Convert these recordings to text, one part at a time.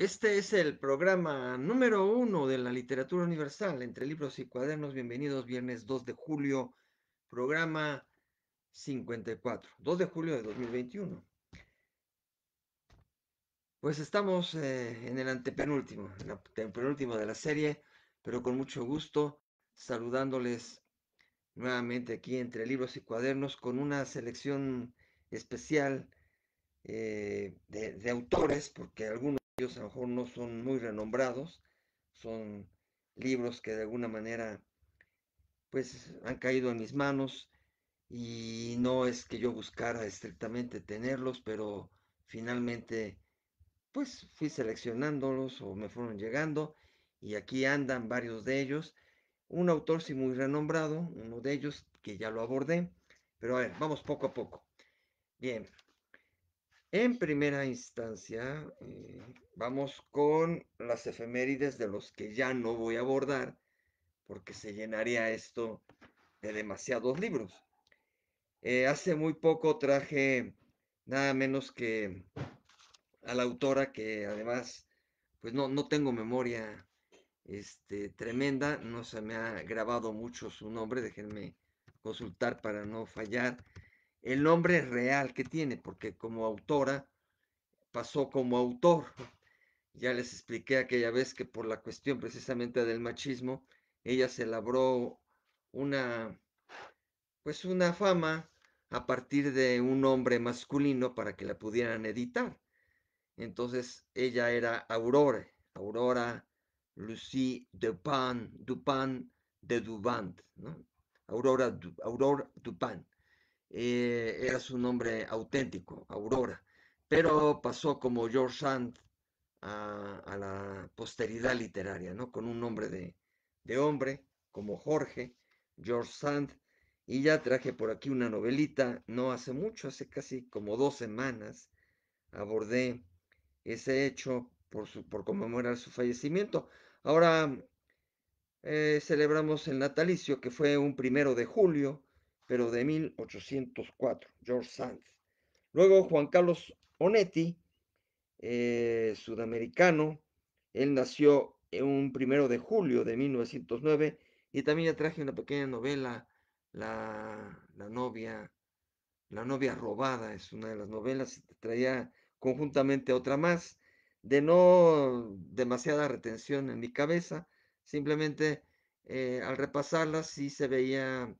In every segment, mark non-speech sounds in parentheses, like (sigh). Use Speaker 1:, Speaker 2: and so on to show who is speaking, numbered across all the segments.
Speaker 1: Este es el programa número uno de la literatura universal, entre libros y cuadernos. Bienvenidos, viernes 2 de julio, programa 54, 2 de julio de 2021. Pues estamos eh, en el antepenúltimo, en el penúltimo de la serie, pero con mucho gusto saludándoles nuevamente aquí entre libros y cuadernos con una selección especial eh, de autores, porque algunos a lo mejor no son muy renombrados, son libros que de alguna manera pues han caído en mis manos y no es que yo buscara estrictamente tenerlos, pero finalmente pues fui seleccionándolos o me fueron llegando y aquí andan varios de ellos. Un autor sí muy renombrado, uno de ellos que ya lo abordé, pero a ver, vamos poco a poco. Bien, en primera instancia, eh, vamos con las efemérides de los que ya no voy a abordar, porque se llenaría esto de demasiados libros. Eh, hace muy poco traje nada menos que a la autora que además, pues no, no tengo memoria este, tremenda, no se me ha grabado mucho su nombre, déjenme consultar para no fallar el nombre real que tiene, porque como autora pasó como autor. Ya les expliqué aquella vez que por la cuestión precisamente del machismo, ella se labró una, pues una fama a partir de un nombre masculino para que la pudieran editar. Entonces ella era Aurora, Aurora Lucie Dupin, Dupin de Dubant, ¿no? Aurora, Aurora Dupin. Eh, era su nombre auténtico, Aurora, pero pasó como George Sand a, la posteridad literaria, ¿no? Con un nombre de, hombre, como Jorge, George Sand, y ya traje por aquí una novelita, no hace mucho, hace casi como dos semanas, abordé ese hecho por, por conmemorar su fallecimiento. Ahora eh, celebramos el natalicio, que fue un primero de julio, pero de 1804, George Sands. Luego Juan Carlos Onetti, eh, sudamericano, él nació en un primero de julio de 1909 y también traje una pequeña novela, la, la novia, la novia robada, es una de las novelas, traía conjuntamente otra más, de no demasiada retención en mi cabeza, simplemente eh, al repasarla, sí se veía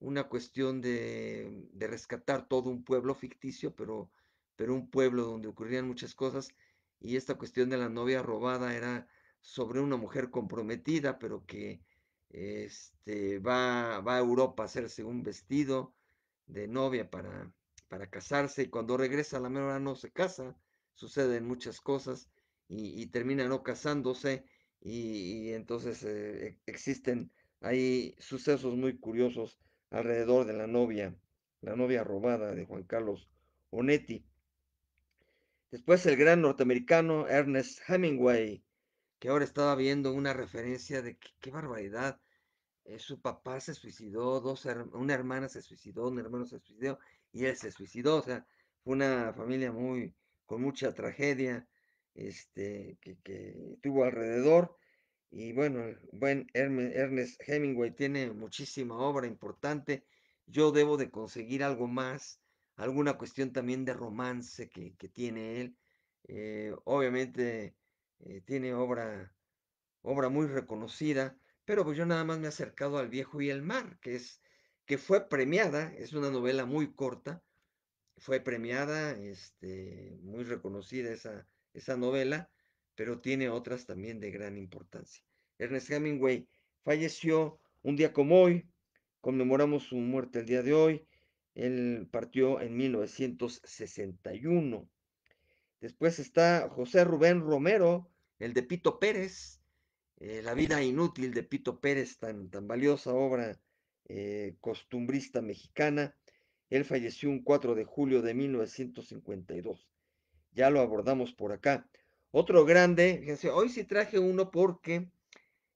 Speaker 1: una cuestión de, rescatar todo un pueblo ficticio, pero, pero un pueblo donde ocurrían muchas cosas, y esta cuestión de la novia robada era sobre una mujer comprometida, pero que este, va, a Europa a hacerse un vestido de novia para, para casarse, y cuando regresa a la menor no se casa, suceden muchas cosas, y, termina no casándose, y, entonces eh, existen ahí sucesos muy curiosos alrededor de la novia, la novia robada de Juan Carlos Onetti. Después el gran norteamericano Ernest Hemingway, que ahora estaba viendo una referencia de qué barbaridad. Eh, su papá se suicidó, dos una hermana se suicidó, un hermano se suicidó y él se suicidó. O sea, fue una familia muy con mucha tragedia este, que tuvo alrededor. Y bueno, el buen Ernest Hemingway tiene muchísima obra importante. Yo debo de conseguir algo más, alguna cuestión también de romance que, tiene él. Eh, obviamente eh, tiene obra, obra muy reconocida, pero pues yo nada más me he acercado al viejo y el mar, que es que fue premiada, es una novela muy corta, fue premiada, este, muy reconocida esa, esa novela, pero tiene otras también de gran importancia. Ernest Hemingway falleció un día como hoy, conmemoramos su muerte el día de hoy, él partió en 1961. Después está José Rubén Romero, el de Pito Pérez, eh, La vida inútil de Pito Pérez, tan, tan valiosa obra eh, costumbrista mexicana. Él falleció un 4 de julio de 1952. Ya lo abordamos por acá. Otro grande, fíjense, hoy sí traje uno porque,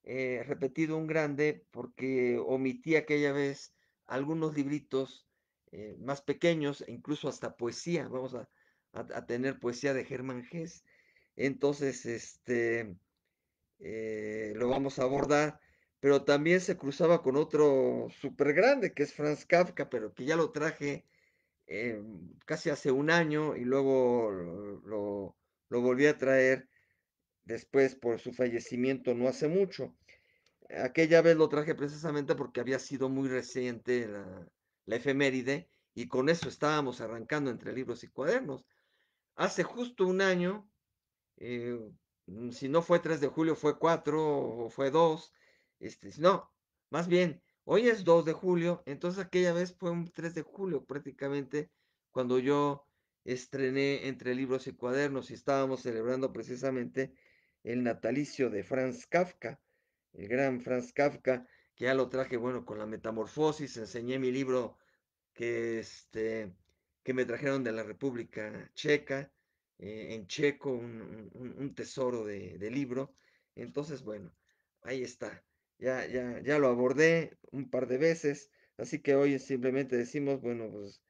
Speaker 1: eh, repetido un grande, porque omití aquella vez algunos libritos eh, más pequeños, e incluso hasta poesía. Vamos a, tener poesía de Germán Gess. Entonces, este, eh, lo vamos a abordar, pero también se cruzaba con otro súper grande, que es Franz Kafka, pero que ya lo traje em, casi hace un año y luego lo, lo volví a traer después por su fallecimiento no hace mucho. Aquella vez lo traje precisamente porque había sido muy reciente la, efeméride y con eso estábamos arrancando entre libros y cuadernos. Hace justo un año, eh, mm, si no fue 3 de julio, fue 4 o fue 2, este, no, más bien, hoy es 2 de julio, entonces aquella vez fue un 3 de julio prácticamente cuando yo estrené entre libros y cuadernos y estábamos celebrando precisamente el natalicio de Franz Kafka, el gran Franz Kafka, que ya lo traje, bueno, con la metamorfosis, enseñé mi libro que, este, que me trajeron de la República Checa, eh, en checo, un, tesoro de, libro. Entonces, bueno, ahí está. Ya, ya, ya lo abordé un par de veces, así que hoy simplemente decimos, bueno, pues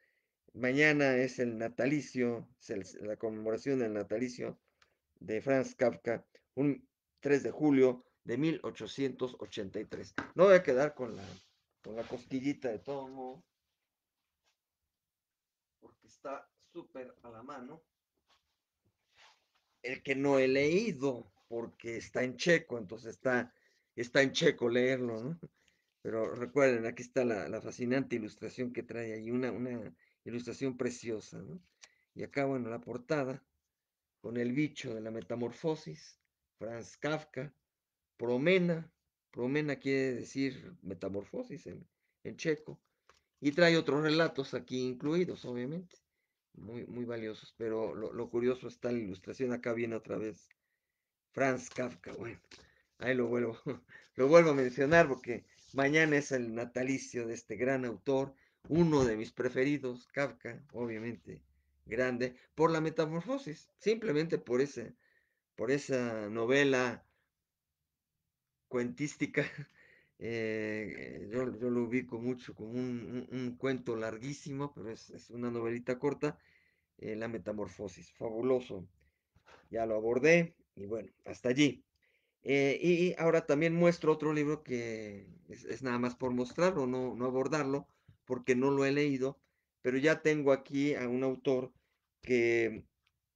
Speaker 1: Mañana es el natalicio, es la conmemoración del natalicio de Franz Kafka, un 3 de julio de 1883. No voy a quedar con la, con la cosquillita de todo modo, porque está súper a la mano. El que no he leído, porque está en checo, entonces está, está en checo leerlo, ¿no? Pero recuerden, aquí está la, la fascinante ilustración que trae ahí, una, una ilustración preciosa. ¿no? Y acá, bueno, la portada con el bicho de la metamorfosis, Franz Kafka, Promena, Promena quiere decir metamorfosis en, checo, y trae otros relatos aquí incluidos, obviamente, muy, muy valiosos, pero lo, curioso está la ilustración, acá viene otra vez Franz Kafka, bueno, ahí lo vuelvo, (laughs) lo vuelvo a mencionar porque mañana es el natalicio de este gran autor uno de mis preferidos, Kafka, obviamente, grande, por la metamorfosis, simplemente por, ese, por esa novela cuentística. (laughs) Eh, yo, lo ubico mucho como un, cuento larguísimo, pero es, una novelita corta, eh, La Metamorfosis, fabuloso. Ya lo abordé y bueno, hasta allí. Eh, y, ahora también muestro otro libro que es, nada más por mostrarlo, no abordarlo, porque no lo he leído, pero ya tengo aquí a un autor que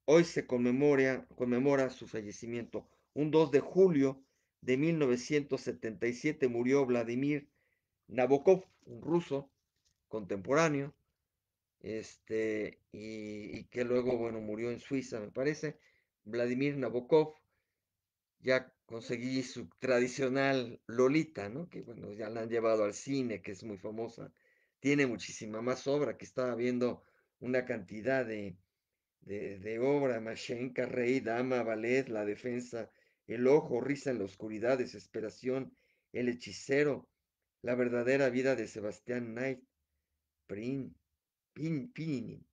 Speaker 1: hoy se conmemora, conmemora su fallecimiento. Un 2 de julio de 1977 murió Vladimir Nabokov, un ruso contemporáneo, este, y, que luego, bueno, murió en Suiza, me parece. Vladimir Nabokov, ya conseguí su tradicional Lolita, ¿no? Que bueno, ya la han llevado al cine, que es muy famosa tiene muchísima más obra, que estaba viendo una cantidad de, de, de obra, Mashenka, Rey, Dama, Ballet, La Defensa, El Ojo, Risa en la Oscuridad, Desesperación, El Hechicero, La Verdadera Vida de Sebastián Knight, Prin, Pin, Pinin,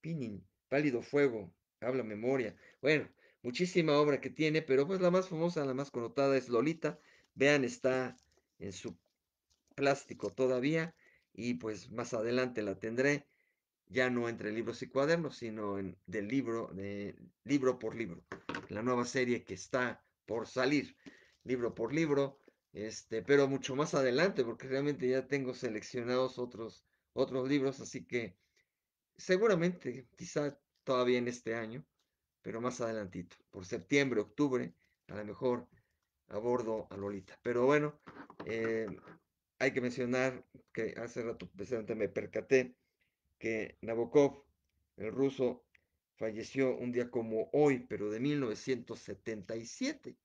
Speaker 1: Pinin, Pálido Fuego, Habla Memoria. Bueno, muchísima obra que tiene, pero pues la más famosa, la más connotada es Lolita. Vean, está en su plástico todavía y pues más adelante la tendré, ya no entre libros y cuadernos, sino en, del libro, de libro por libro, la nueva serie que está por salir, libro por libro, este, pero mucho más adelante, porque realmente ya tengo seleccionados otros, otros libros, así que seguramente, quizá todavía en este año, pero más adelantito, por septiembre, octubre, a lo mejor abordo a Lolita. Pero bueno, eh, hay que mencionar que hace rato precisamente me percaté que Nabokov, el ruso, falleció un día como hoy, pero de 1977.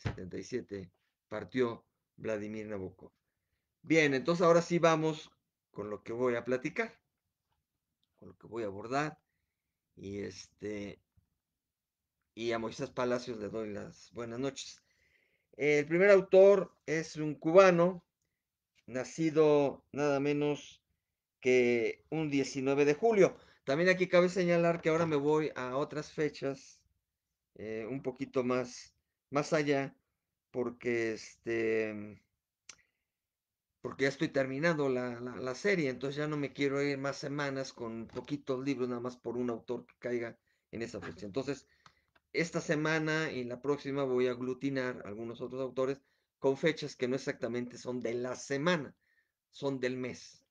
Speaker 1: 77 partió Vladimir Nabokov. Bien, entonces ahora sí vamos con lo que voy a platicar, con lo que voy a abordar. Y este y a Moisés Palacios le doy las buenas noches. El primer autor es un cubano nacido nada menos que un 19 de julio. También aquí cabe señalar que ahora me voy a otras fechas, eh, un poquito más, más allá, porque este porque ya estoy terminando la, la, serie, entonces ya no me quiero ir más semanas con poquitos libros, nada más por un autor que caiga en esa fecha. Entonces, esta semana y la próxima voy a aglutinar algunos otros autores con fechas que no exactamente son de la semana, son del mes,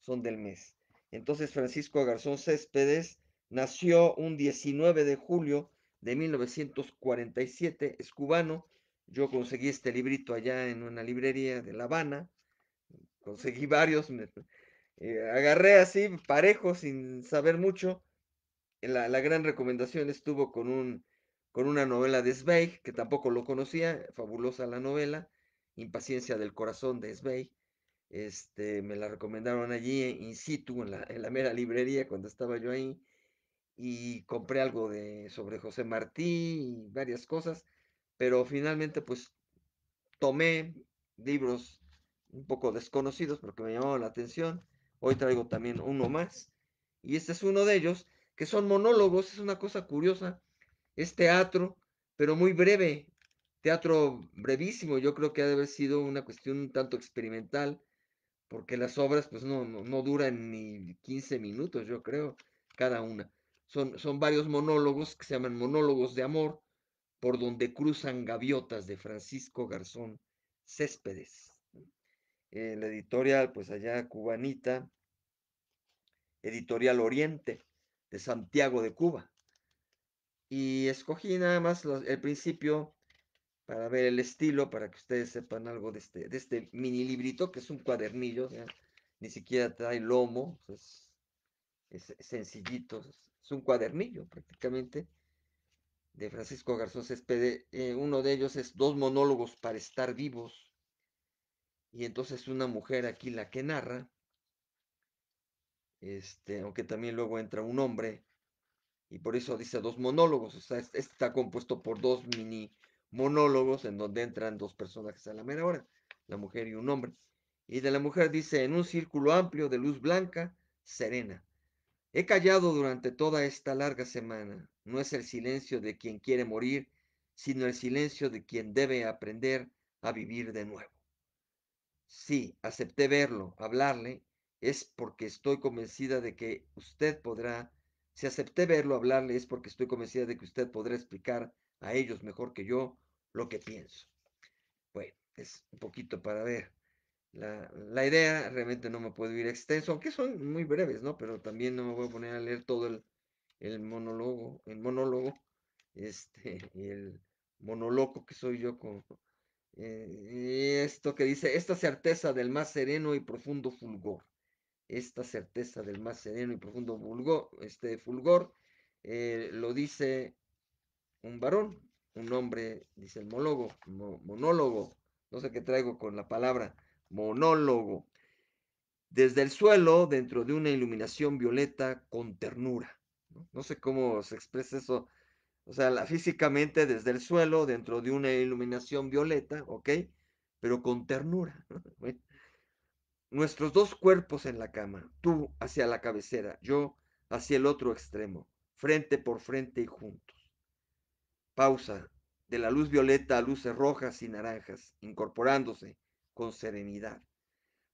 Speaker 1: son del mes. Entonces Francisco Garzón Céspedes nació un 19 de julio de 1947, es cubano. Yo conseguí este librito allá en una librería de La Habana, conseguí varios, eh, agarré así parejo sin saber mucho. la gran recomendación estuvo con un con una novela de Zweig, que tampoco lo conocía, fabulosa la novela, Impaciencia del Corazón de Zweig. Este, me la recomendaron allí in situ, en la, en la mera librería, cuando estaba yo ahí, y compré algo de, sobre José Martí y varias cosas, pero finalmente pues tomé libros un poco desconocidos, porque me llamaban la atención. Hoy traigo también uno más, y este es uno de ellos, que son monólogos, es una cosa curiosa es teatro, pero muy breve, teatro brevísimo. Yo creo que ha de haber sido una cuestión un tanto experimental, porque las obras pues no, duran ni 15 minutos, yo creo, cada una. Son, son varios monólogos que se llaman monólogos de amor, por donde cruzan gaviotas de Francisco Garzón Céspedes. Eh, la editorial, pues allá cubanita, Editorial Oriente de Santiago de Cuba. Y escogí nada más el principio para ver el estilo, para que ustedes sepan algo de este, este mini librito, que es un cuadernillo, ni siquiera trae lomo, es, es sencillito, es un cuadernillo prácticamente, de Francisco Garzón se eh, uno de ellos es Dos monólogos para estar vivos, y entonces una mujer aquí la que narra, este, aunque también luego entra un hombre, y por eso dice dos monólogos, está compuesto por dos mini monólogos en donde entran dos personajes a la mera hora, la mujer y un hombre. Y de la mujer dice, en un círculo amplio de luz blanca, serena. He callado durante toda esta larga semana. No es el silencio de quien quiere morir, sino el silencio de quien debe aprender a vivir de nuevo. Sí, acepté verlo, hablarle, es porque estoy convencida de que usted podrá si acepté verlo hablarle es porque estoy convencida de que usted podrá explicar a ellos mejor que yo lo que pienso. Bueno, es un poquito para ver la, idea. Realmente no me puedo ir extenso, aunque son muy breves, ¿no? Pero también no me voy a poner a leer todo el, el monólogo, el monólogo, este, (laughs) el monoloco que soy yo con eh, esto que dice, esta certeza del más sereno y profundo fulgor esta certeza del más sereno y profundo vulgo, este fulgor, eh, lo dice un varón, un hombre, dice el monólogo, monólogo, no sé qué traigo con la palabra, monólogo, desde el suelo, dentro de una iluminación violeta con ternura. No, sé cómo se expresa eso, o sea, físicamente desde el suelo, dentro de una iluminación violeta, ¿ok? Pero con ternura. (laughs) nuestros dos cuerpos en la cama, tú hacia la cabecera, yo hacia el otro extremo, frente por frente y juntos. Pausa, de la luz violeta a luces rojas y naranjas, incorporándose con serenidad.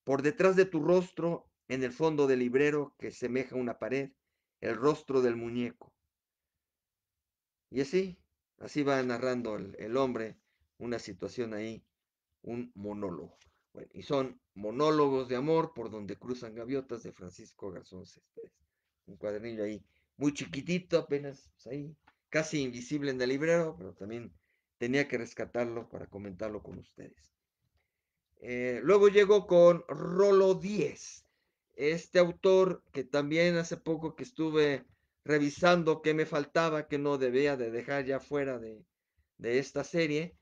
Speaker 1: Por detrás de tu rostro, en el fondo del librero que semeja una pared, el rostro del muñeco. Y así, así va narrando el, el hombre una situación ahí, un monólogo y son monólogos de amor por donde cruzan gaviotas de Francisco Garzón Céspedes. Un cuadernillo ahí muy chiquitito, apenas pues, ahí, casi invisible en el librero, pero también tenía que rescatarlo para comentarlo con ustedes. Eh, luego llegó con Rolo 10, este autor que también hace poco que estuve revisando qué me faltaba, que no debía de dejar ya fuera de esta serie,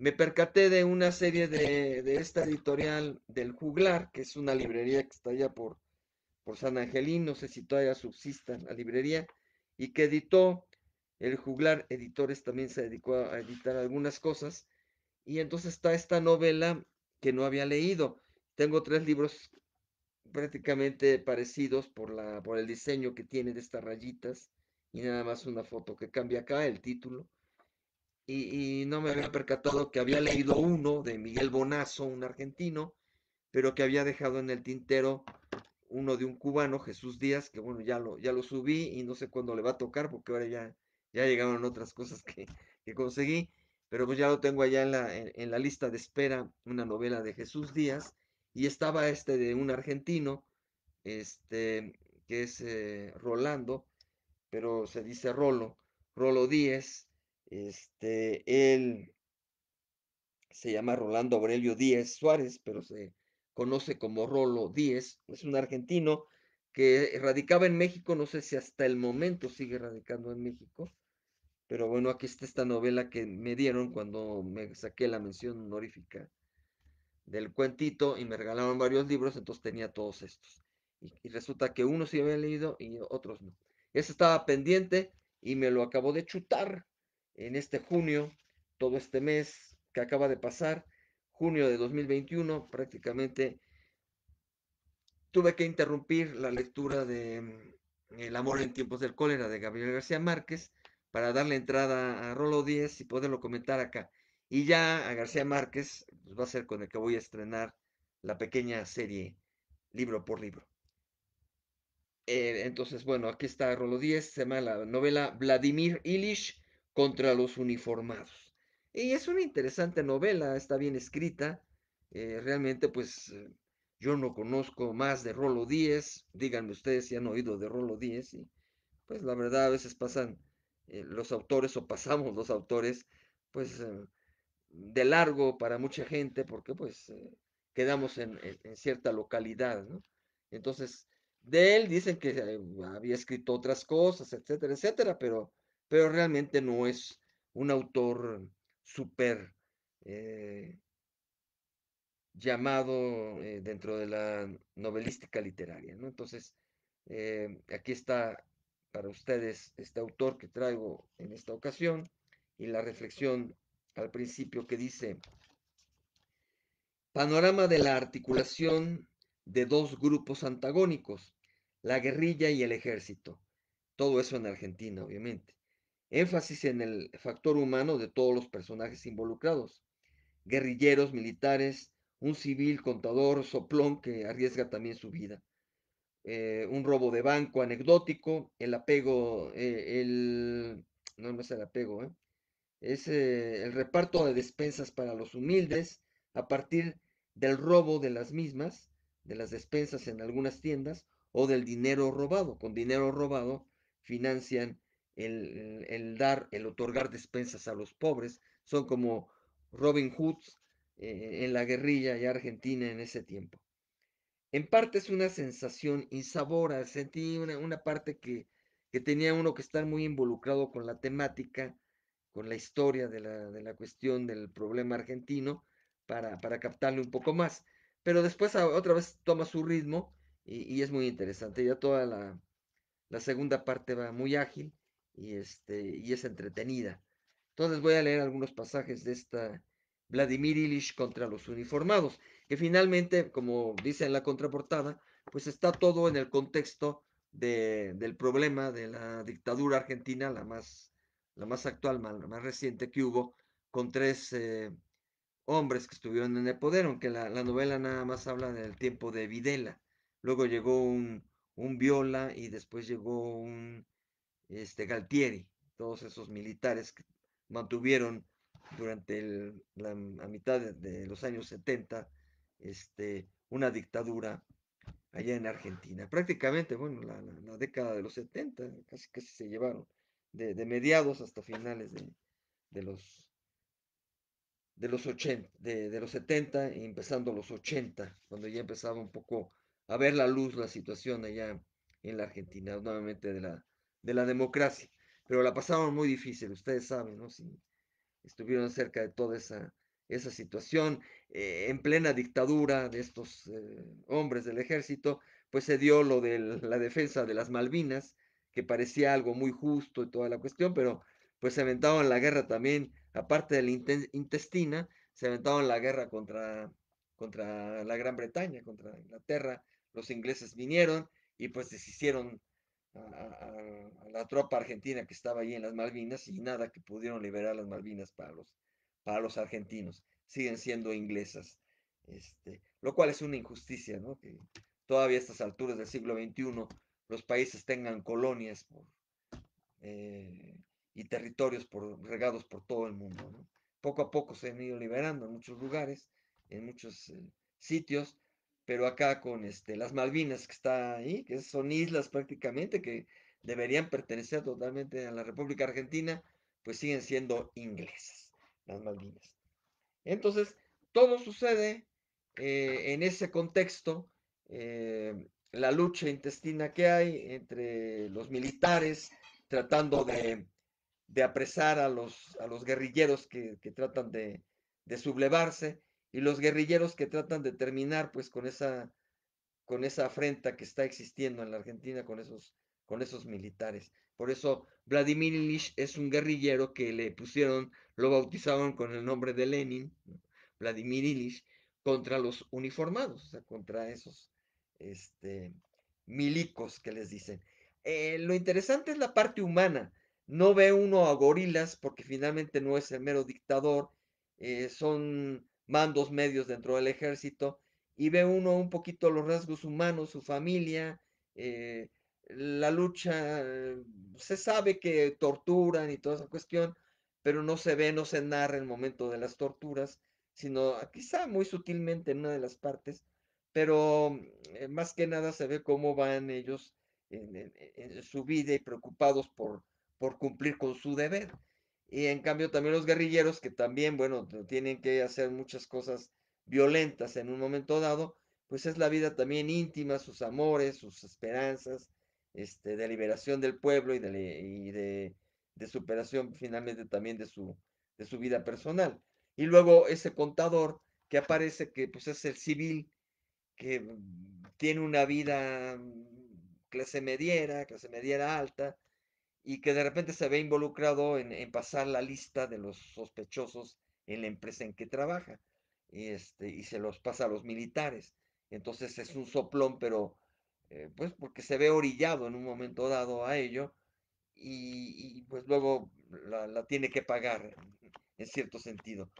Speaker 1: me percaté de una serie de, esta editorial del Juglar, que es una librería que está allá por, San Angelín, no sé si todavía subsista la librería, y que editó, el Juglar Editores también se dedicó a editar algunas cosas, y entonces está esta novela que no había leído. Tengo tres libros prácticamente parecidos por, la, por el diseño que tiene de estas rayitas y nada más una foto que cambia acá el título y, no me había percatado que había leído uno de Miguel Bonazo, un argentino, pero que había dejado en el tintero uno de un cubano, Jesús Díaz, que bueno, ya lo, ya lo subí y no sé cuándo le va a tocar porque ahora ya, ya llegaron otras cosas que, que conseguí, pero pues ya lo tengo allá en la, en, la lista de espera, una novela de Jesús Díaz, y estaba este de un argentino, este, que es eh, Rolando, pero se dice Rolo, Rolo Díaz. Este, él se llama Rolando Aurelio Díez Suárez, pero se conoce como Rolo Díez, es un argentino que radicaba en México, no sé si hasta el momento sigue radicando en México, pero bueno, aquí está esta novela que me dieron cuando me saqué la mención honorífica del cuentito y me regalaron varios libros, entonces tenía todos estos. Y, resulta que unos sí habían leído y otros no. Ese estaba pendiente y me lo acabo de chutar en este junio, todo este mes que acaba de pasar, junio de 2021, prácticamente tuve que interrumpir la lectura de mm, El amor en tiempos del cólera de Gabriel García Márquez para darle entrada a Rolo 10 y poderlo comentar acá. Y ya a García Márquez pues, va a ser con el que voy a estrenar la pequeña serie libro por libro. Eh, entonces, bueno, aquí está Rolo 10, se llama la novela Vladimir Ilish, contra los uniformados. Y es una interesante novela, está bien escrita. Eh, realmente, pues eh, yo no conozco más de Rolo Díez. Díganme ustedes si han oído de Rolo Díez. pues la verdad, a veces pasan eh, los autores o pasamos los autores, pues de largo para mucha gente, porque pues quedamos en, en, cierta localidad, ¿no? Entonces, de él dicen que había escrito otras cosas, etcétera, etcétera, pero pero realmente no es un autor súper eh, llamado eh, dentro de la novelística literaria. Entonces, eh, aquí está para ustedes este autor que traigo en esta ocasión y la reflexión al principio que dice, panorama de la articulación de dos grupos antagónicos, la guerrilla y el ejército. Todo eso en Argentina, obviamente énfasis en el factor humano de todos los personajes involucrados. Guerrilleros, militares, un civil, contador, soplón que arriesga también su vida. Eh, un robo de banco anecdótico, el apego, eh, el... No, es el apego, ¿eh? es eh, el reparto de despensas para los humildes a partir del robo de las mismas, de las despensas en algunas tiendas, o del dinero robado. Con dinero robado financian el, dar, el otorgar despensas a los pobres. Son como Robin Hood eh, en la guerrilla y Argentina en ese tiempo. En parte es una sensación insabora, sentí una, una parte que, tenía uno que estar muy involucrado con la temática, con la historia de la, cuestión del problema argentino, para, captarle un poco más. Pero después ah, otra vez toma su ritmo y, es muy interesante. Ya toda la segunda parte va muy ágil y, este, y es entretenida. Entonces voy a leer algunos pasajes de esta Vladimir Ilish contra los uniformados, que finalmente, como dice en la contraportada, pues está todo en el contexto del problema de la dictadura argentina, la más, la más actual, la más reciente que hubo, con tres eh, hombres que estuvieron en el poder, aunque la, novela nada más habla del tiempo de Videla. Luego llegó un Viola y después llegó un este, Galtieri, todos esos militares que mantuvieron durante la, mitad de, los años 70 este, una dictadura allá en Argentina. Prácticamente, bueno, la, década de los 70 casi, casi se llevaron, de, mediados hasta finales de, los de los 80, de, de, los 70 empezando los 80, cuando ya empezaba un poco a ver la luz la situación allá en la Argentina, nuevamente de la de la democracia, pero la pasaron muy difícil, ustedes saben, ¿no? Si estuvieron cerca de toda esa, esa situación, eh, en plena dictadura de estos eh, hombres del ejército, pues se dio lo de la defensa de las Malvinas, que parecía algo muy justo y toda la cuestión, pero pues se aventaban la guerra también, aparte de la intestina, se aventaban la guerra contra, contra la Gran Bretaña, contra Inglaterra, los ingleses vinieron y pues deshicieron a, la tropa argentina que estaba ahí en las Malvinas y nada que pudieron liberar las Malvinas para los, para los argentinos. Siguen siendo inglesas, este, lo cual es una injusticia, ¿no? Que todavía a estas alturas del siglo XXI los países tengan colonias eh, y territorios por, regados por todo el mundo. Poco a poco se han ido liberando en muchos lugares, en muchos eh, sitios, pero acá con este, las Malvinas que está ahí, que son islas prácticamente que deberían pertenecer totalmente a la República Argentina, pues siguen siendo inglesas, las Malvinas. Entonces, todo sucede eh, en ese contexto, eh, la lucha intestina que hay entre los militares tratando de, apresar a los, a los guerrilleros que, tratan de, de sublevarse, y los guerrilleros que tratan de terminar pues con esa, con esa afrenta que está existiendo en la Argentina con esos, con esos militares. Por eso Vladimir Ilich es un guerrillero que le pusieron, lo bautizaron con el nombre de Lenin, Vladimir Ilich, contra los uniformados, o sea, contra esos este, milicos que les dicen. Eh, lo interesante es la parte humana. No ve uno a gorilas porque finalmente no es el mero dictador. Eh, son mandos medios dentro del ejército y ve uno un poquito los rasgos humanos, su familia, eh, la lucha, eh, se sabe que torturan y toda esa cuestión, pero no se ve, no se narra el momento de las torturas, sino ah, quizá muy sutilmente en una de las partes, pero mm, eh, más que nada se ve cómo van ellos en, en su vida y preocupados por, por cumplir con su deber. Y en cambio también los guerrilleros que también, bueno, tienen que hacer muchas cosas violentas en un momento dado, pues es la vida también íntima, sus amores, sus esperanzas, este, de liberación del pueblo y de, de, superación finalmente también de su, de su vida personal. Y luego ese contador que aparece, que pues es el civil, que mm, tiene una vida mm, clase mediera, clase mediera alta, y que de repente se ve involucrado en, pasar la lista de los sospechosos en la empresa en que trabaja este, y se los pasa a los militares. Entonces es un soplón, pero eh, pues porque se ve orillado en un momento dado a ello y, pues luego la, tiene que pagar en cierto sentido.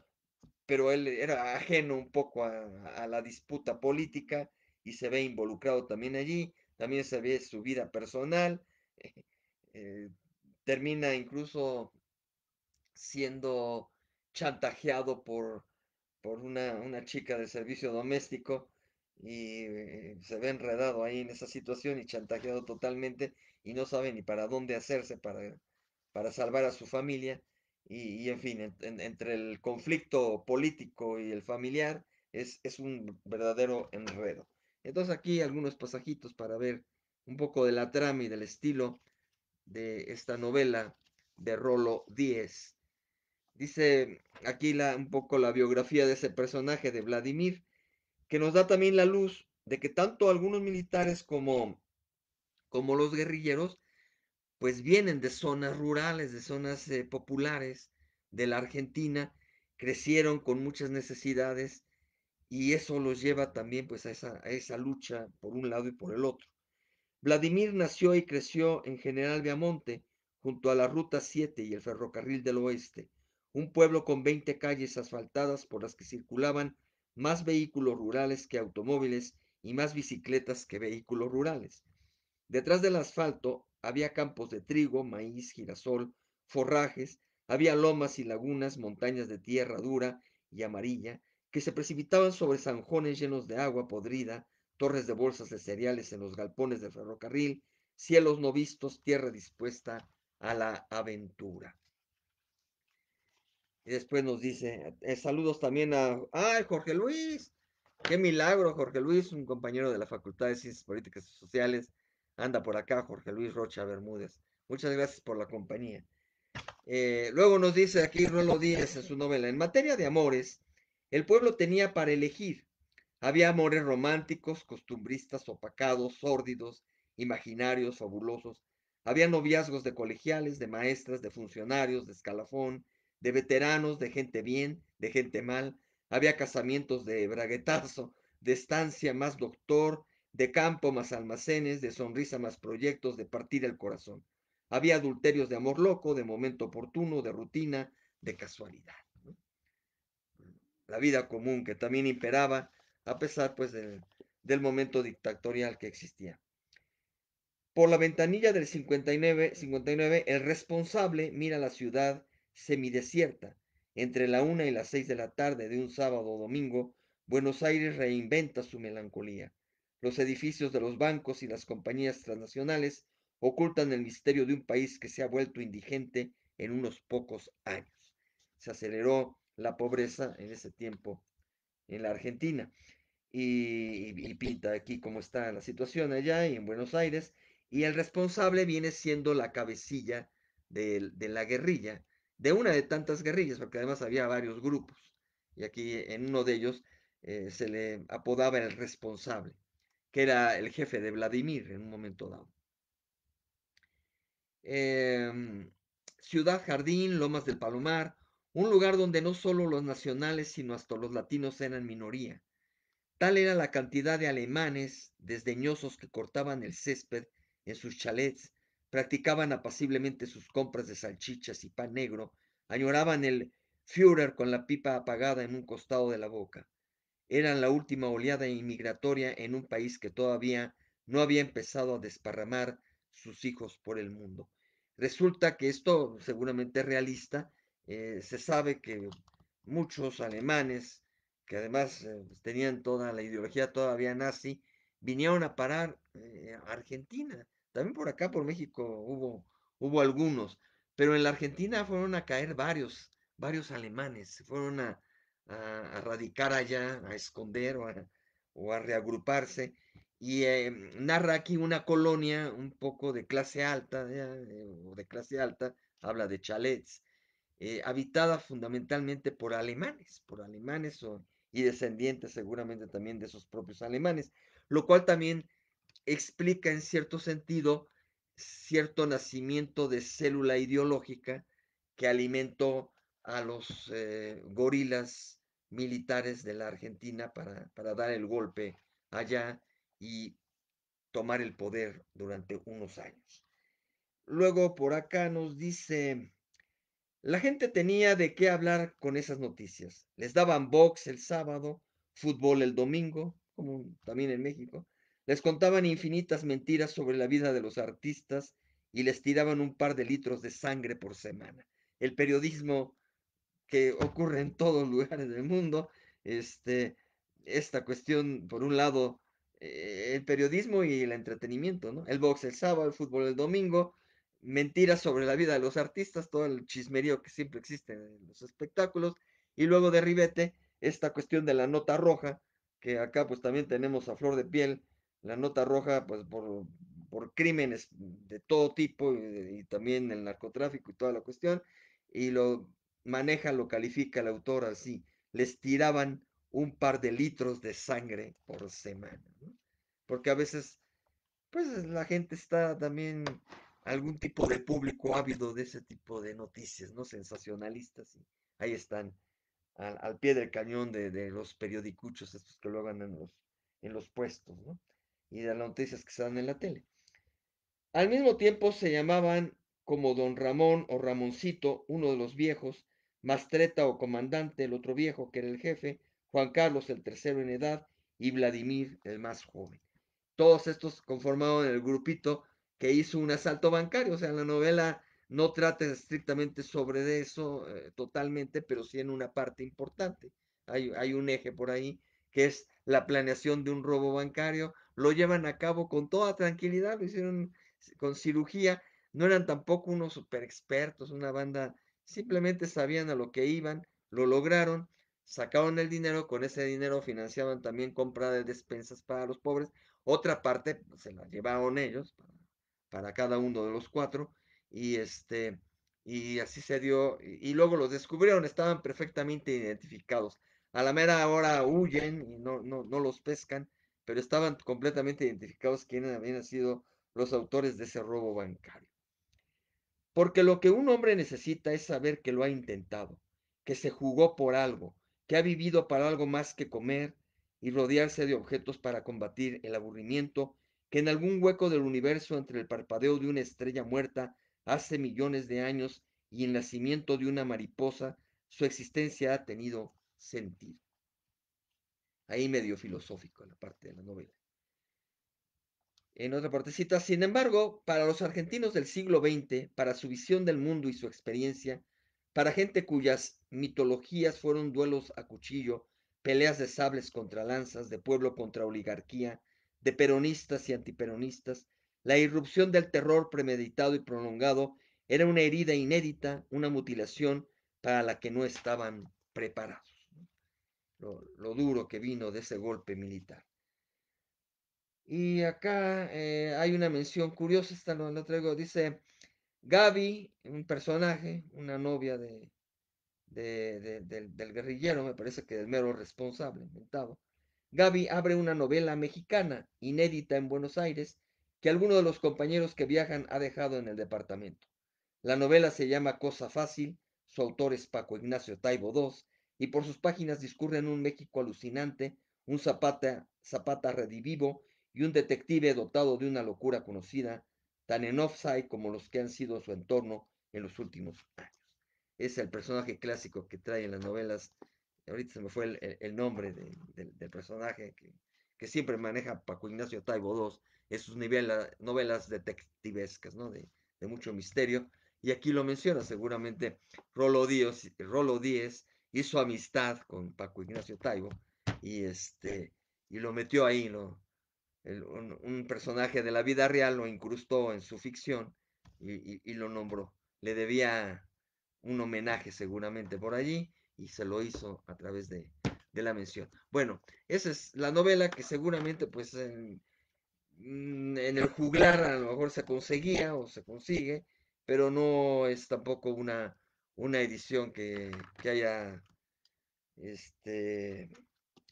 Speaker 1: Pero él era ajeno un poco a, la disputa política y se ve involucrado también allí, también se ve su vida personal. Eh, termina incluso siendo chantajeado por, por una, chica de servicio doméstico y eh, se ve enredado ahí en esa situación y chantajeado totalmente y no sabe ni para dónde hacerse para, para salvar a su familia. Y, en fin, entre el conflicto político y el familiar es, es un verdadero enredo. Entonces aquí algunos pasajitos para ver un poco de la trama y del estilo de esta novela de Rolo Díez. Dice aquí un poco la biografía de ese personaje de Vladimir, que nos da también la luz de que tanto algunos militares como, como los guerrilleros, pues vienen de zonas rurales, de zonas eh, populares de la Argentina, crecieron con muchas necesidades y eso los lleva también pues a esa lucha por un lado y por el otro. Vladimir nació y creció en General Viamonte, junto a la Ruta 7 y el Ferrocarril del Oeste, un pueblo con 20 calles asfaltadas por las que circulaban más vehículos rurales que automóviles y más bicicletas que vehículos rurales. Detrás del asfalto había campos de trigo, maíz, girasol, forrajes, había lomas y lagunas, montañas de tierra dura y amarilla, que se precipitaban sobre zanjones llenos de agua podrida torres de bolsas de cereales en los galpones de ferrocarril, cielos no vistos, tierra dispuesta a la aventura. Y después nos dice, eh, saludos también a Jorge Luis! ¡Qué milagro, Jorge Luis! Un compañero de la Facultad de Ciencias Políticas y Sociales. Anda por acá, Jorge Luis Rocha Bermúdez. Muchas gracias por la compañía. Eh, luego nos dice aquí Ruelo Díez en su novela, en materia de amores, el pueblo tenía para elegir había amores románticos, costumbristas, opacados, sórdidos, imaginarios, fabulosos. Había noviazgos de colegiales, de maestras, de funcionarios, de escalafón, de veteranos, de gente bien, de gente mal. Había casamientos de braguetazo, de estancia más doctor, de campo más almacenes, de sonrisa más proyectos, de partir el corazón. Había adulterios de amor loco, de momento oportuno, de rutina, de casualidad. La vida común que también imperaba a pesar pues del, momento dictatorial que existía. Por la ventanilla del 59, 59, el responsable mira la ciudad semidesierta. Entre la una y las seis de la tarde de un sábado o domingo, Buenos Aires reinventa su melancolía. Los edificios de los bancos y las compañías transnacionales ocultan el misterio de un país que se ha vuelto indigente en unos pocos años. Se aceleró la pobreza en ese tiempo en la Argentina. Y, pinta aquí cómo está la situación allá y en Buenos Aires. Y el responsable viene siendo la cabecilla de, la guerrilla, de una de tantas guerrillas, porque además había varios grupos. Y aquí en uno de ellos eh, se le apodaba el responsable, que era el jefe de Vladimir en un momento dado. Em, Ciudad Jardín, Lomas del Palomar, un lugar donde no solo los nacionales, sino hasta los latinos eran minoría. Tal era la cantidad de alemanes desdeñosos que cortaban el césped en sus chalets, practicaban apaciblemente sus compras de salchichas y pan negro, añoraban el Führer con la pipa apagada en un costado de la boca. Eran la última oleada inmigratoria en un país que todavía no había empezado a desparramar sus hijos por el mundo. Resulta que esto seguramente es realista, eh, se sabe que muchos alemanes, que además eh, pues, tenían toda la ideología todavía nazi, vinieron a parar eh, a Argentina. También por acá, por México, hubo, hubo algunos, pero en la Argentina fueron a caer varios, varios alemanes, fueron a, radicar allá, a esconder o a, reagruparse. Y em, narra aquí una colonia un poco de clase alta, o de clase alta, habla de chalets, eh, habitada fundamentalmente por alemanes, por alemanes y descendientes seguramente también de esos propios alemanes, lo cual también explica en cierto sentido cierto nacimiento de célula ideológica que alimentó a los eh, gorilas militares de la Argentina para, para dar el golpe allá y tomar el poder durante unos años. Luego por acá nos dice la gente tenía de qué hablar con esas noticias. Les daban box el sábado, fútbol el domingo, como también en México. Les contaban infinitas mentiras sobre la vida de los artistas y les tiraban un par de litros de sangre por semana. El periodismo que ocurre en todos (laughs) lugares del mundo, este, esta cuestión, por un lado, eh, el periodismo y el entretenimiento, ¿no? El box el sábado, el fútbol el domingo, mentiras sobre la vida de los artistas, todo el chismerío que siempre existe en los espectáculos, y luego de ribete esta cuestión de la nota roja, que acá pues también tenemos a flor de piel, la nota roja pues por, por crímenes de todo tipo eh, y, también el narcotráfico y toda la cuestión, y lo maneja, lo califica el autor así, les tiraban un par de litros de sangre por semana, porque a veces pues la gente está también algún tipo de público ávido de ese tipo de noticias, ¿no? Sensacionalistas. ahí están, al, pie del cañón de, los periodicuchos, estos que lo hagan en los, en los puestos, ¿no? Y de las noticias que se dan en la tele. Al mismo tiempo se llamaban como don Ramón o Ramoncito, uno de los viejos, Mastreta o comandante, el otro viejo que era el jefe, Juan Carlos el tercero en edad y Vladimir el más joven. Todos estos conformaban el grupito que hizo un asalto bancario. O sea, la novela no trata estrictamente sobre eso eh, totalmente, pero sí en una parte importante. Hay, un eje por ahí que es la planeación de un robo bancario. Lo llevan a cabo con toda tranquilidad, lo hicieron con cirugía. No eran tampoco unos super expertos, una banda, simplemente sabían a lo que iban, lo lograron, sacaron el dinero, con ese dinero financiaban también compra de despensas para los pobres. Otra parte pues, se la llevaron ellos para para cada uno de los cuatro y este y así se dio y, luego los descubrieron estaban perfectamente identificados a la mera hora huyen y no, no, no los pescan pero estaban completamente identificados quienes habían sido los autores de ese robo bancario porque lo que un hombre necesita es saber que lo ha intentado que se jugó por algo que ha vivido para algo más que comer y rodearse de objetos para combatir el aburrimiento que en algún hueco del universo entre el parpadeo de una estrella muerta hace millones de años y el nacimiento de una mariposa, su existencia ha tenido sentido. Ahí medio filosófico en la parte de la novela. En otra partecita, sin embargo, para los argentinos del siglo XX, para su visión del mundo y su experiencia, para gente cuyas mitologías fueron duelos a cuchillo, peleas de sables contra lanzas, de pueblo contra oligarquía, de peronistas y antiperonistas, la irrupción del terror premeditado y prolongado era una herida inédita, una mutilación para la que no estaban preparados. Lo, duro que vino de ese golpe militar. Y acá eh, hay una mención curiosa, esta no la traigo, dice Gaby, un personaje, una novia de, del, guerrillero, me parece que el mero responsable, inventado Gaby abre una novela mexicana, inédita en Buenos Aires, que alguno de los compañeros que viajan ha dejado en el departamento. La novela se llama Cosa Fácil, su autor es Paco Ignacio Taibo II, y por sus páginas discurren un México alucinante, un Zapata, Zapata redivivo y un detective dotado de una locura conocida, tan en offside como los que han sido su entorno en los últimos años. Es el personaje clásico que trae en las novelas ahorita se me fue el, nombre del personaje que, que, siempre maneja Paco Ignacio Taibo II, en sus novelas detectivescas, ¿no? De, mucho misterio. Y aquí lo menciona seguramente Rolo Díez, hizo amistad con Paco Ignacio Taibo y, este, y lo metió ahí, un, personaje de la vida real lo incrustó en su ficción y, y lo nombró. Le debía un homenaje seguramente por allí y se lo hizo a través de, la mención. Bueno, esa es la novela que seguramente pues mm, en, el juglar a lo mejor se conseguía o se consigue, pero no es tampoco una, una edición que, haya, este,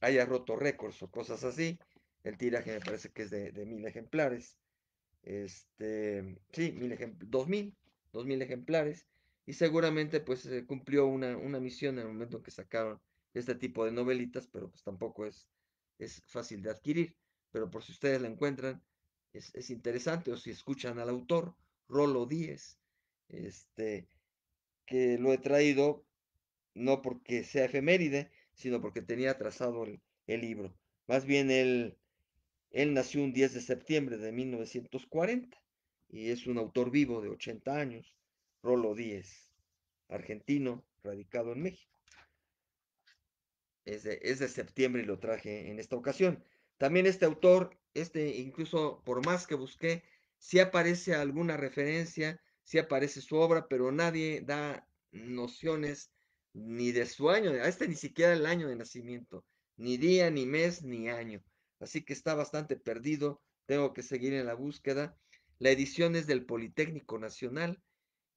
Speaker 1: haya roto récords o cosas así. El tiraje me parece que es de, mil ejemplares. Este, sí, mil dos mil, dos mil ejemplares y seguramente pues eh, cumplió una, misión en el momento en que sacaron este tipo de novelitas, pero pues tampoco es, es fácil de adquirir. Pero por si ustedes la encuentran, es, interesante, o si escuchan al autor, Rolo Díez, este, que lo he traído no porque sea efeméride, sino porque tenía trazado el, libro. Más bien él, él nació un 10 de septiembre de 1940 y es un autor vivo de 80 años. Rolo Díez, argentino, radicado en México. Es de, septiembre y lo traje en esta ocasión. También este autor, este incluso por más que busqué, sí aparece alguna referencia, sí aparece su obra, pero nadie da nociones ni de su año, a este ni siquiera el año de nacimiento, ni día, ni mes, ni año. Así que está bastante perdido, tengo que seguir en la búsqueda. La edición es del Politécnico Nacional,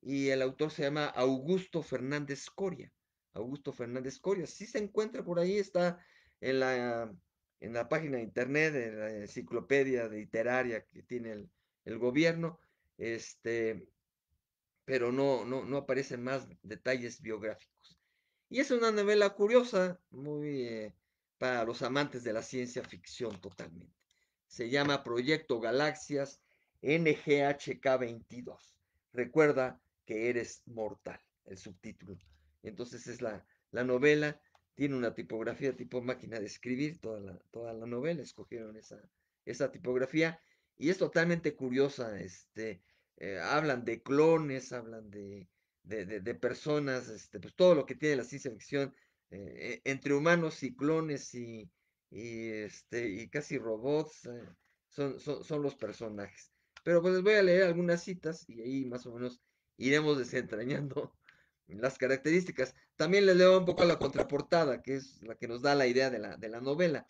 Speaker 1: y el autor se llama Augusto Fernández Coria. Augusto Fernández Coria, sí se encuentra por ahí, está en la, en la página de internet, de la enciclopedia literaria que tiene el, gobierno, este, pero no, no, no aparecen más detalles biográficos. Y es una novela curiosa, muy eh, para los amantes de la ciencia ficción totalmente. Se llama Proyecto Galaxias NGHK22. Recuerda, eres mortal, el subtítulo. Entonces es la, la novela, tiene una tipografía tipo máquina de escribir, toda la, toda la novela, escogieron esa, esa tipografía y es totalmente curiosa, este, eh, hablan de clones, hablan de, de, personas, este, pues todo lo que tiene la ciencia ficción eh, e, entre humanos y clones y, este, y casi robots eh, son, son, son, los personajes. Pero pues les voy a leer algunas citas y ahí más o menos iremos desentrañando (laughs) las características. También les leo un poco la contraportada, que es la que nos da la idea de la, de la novela.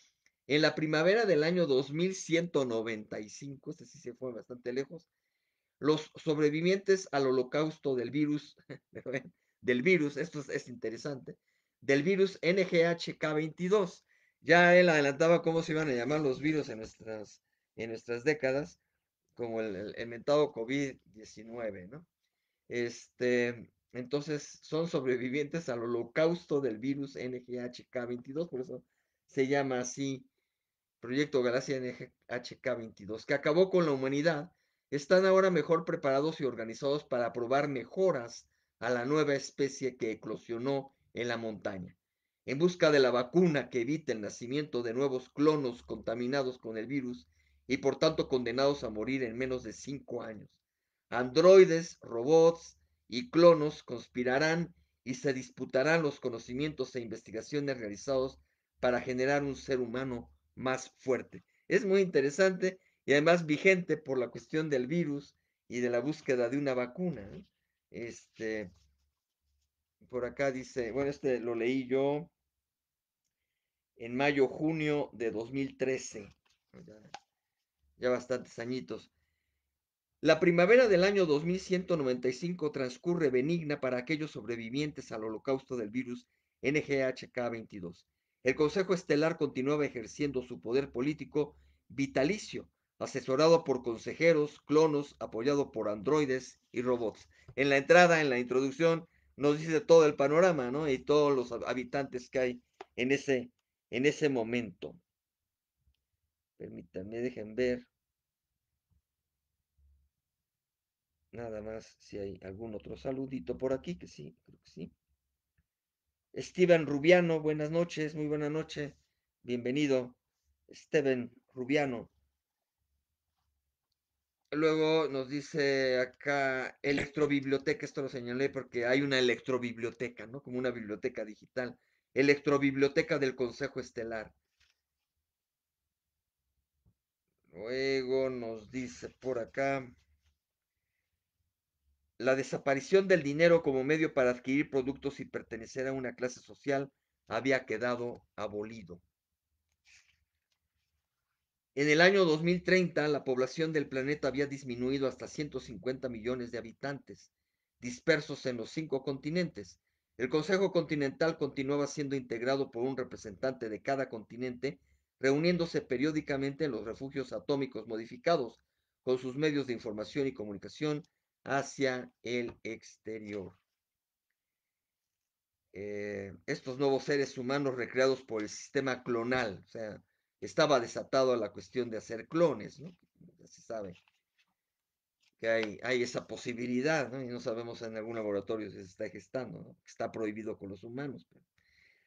Speaker 1: En la primavera del año 2195, este sí se fue bastante lejos, los sobrevivientes al holocausto del virus, (laughs) del virus, esto es, interesante, del virus NGHK22. Ya él adelantaba cómo se iban a llamar los virus en nuestras, en nuestras décadas, como el, inventado COVID-19, ¿no? Este, entonces son sobrevivientes al holocausto del virus NGHK22, por eso se llama así Proyecto Galaxia NGHK22, que acabó con la humanidad, están ahora mejor preparados y organizados para probar mejoras a la nueva especie que eclosionó en la montaña. En busca de la vacuna que evite el nacimiento de nuevos clonos contaminados con el virus y por tanto condenados a morir en menos de cinco años androides, robots y clonos conspirarán y se disputarán los conocimientos e investigaciones realizados para generar un ser humano más fuerte. Es muy interesante y además vigente por la cuestión del virus y de la búsqueda de una vacuna. ¿eh? Este, por acá dice, bueno, este lo leí yo en mayo, junio de 2013, ya, ya bastantes añitos. La primavera del año 2195 transcurre benigna para aquellos sobrevivientes al holocausto del virus NGHK-22. El Consejo Estelar continuaba ejerciendo su poder político vitalicio, asesorado por consejeros, clonos, apoyado por androides y robots. En la entrada, en la introducción, nos dice todo el panorama, ¿no? Y todos los habitantes que hay en ese, en ese momento. Permítanme, dejen ver. Nada más si hay algún otro saludito por aquí, que sí, creo que sí. Esteban Rubiano, buenas noches, muy buena noche. Bienvenido, Esteban Rubiano. Luego nos dice acá electrobiblioteca, esto lo señalé porque hay una electrobiblioteca, ¿no? Como una biblioteca digital. Electrobiblioteca del Consejo Estelar. Luego nos dice por acá, la desaparición del dinero como medio para adquirir productos y pertenecer a una clase social había quedado abolido. En el año 2030, la población del planeta había disminuido hasta 150 millones de habitantes, dispersos en los cinco continentes. El Consejo Continental continuaba siendo integrado por un representante de cada continente, reuniéndose periódicamente en los refugios atómicos modificados, con sus medios de información y comunicación, hacia el exterior. Eh, estos nuevos seres humanos recreados por el sistema clonal, o sea, estaba desatado a la cuestión de hacer clones, ¿no? Ya se sabe que hay, esa posibilidad, ¿no? Y no sabemos en algún laboratorio si se está gestando, ¿no? Está prohibido con los humanos.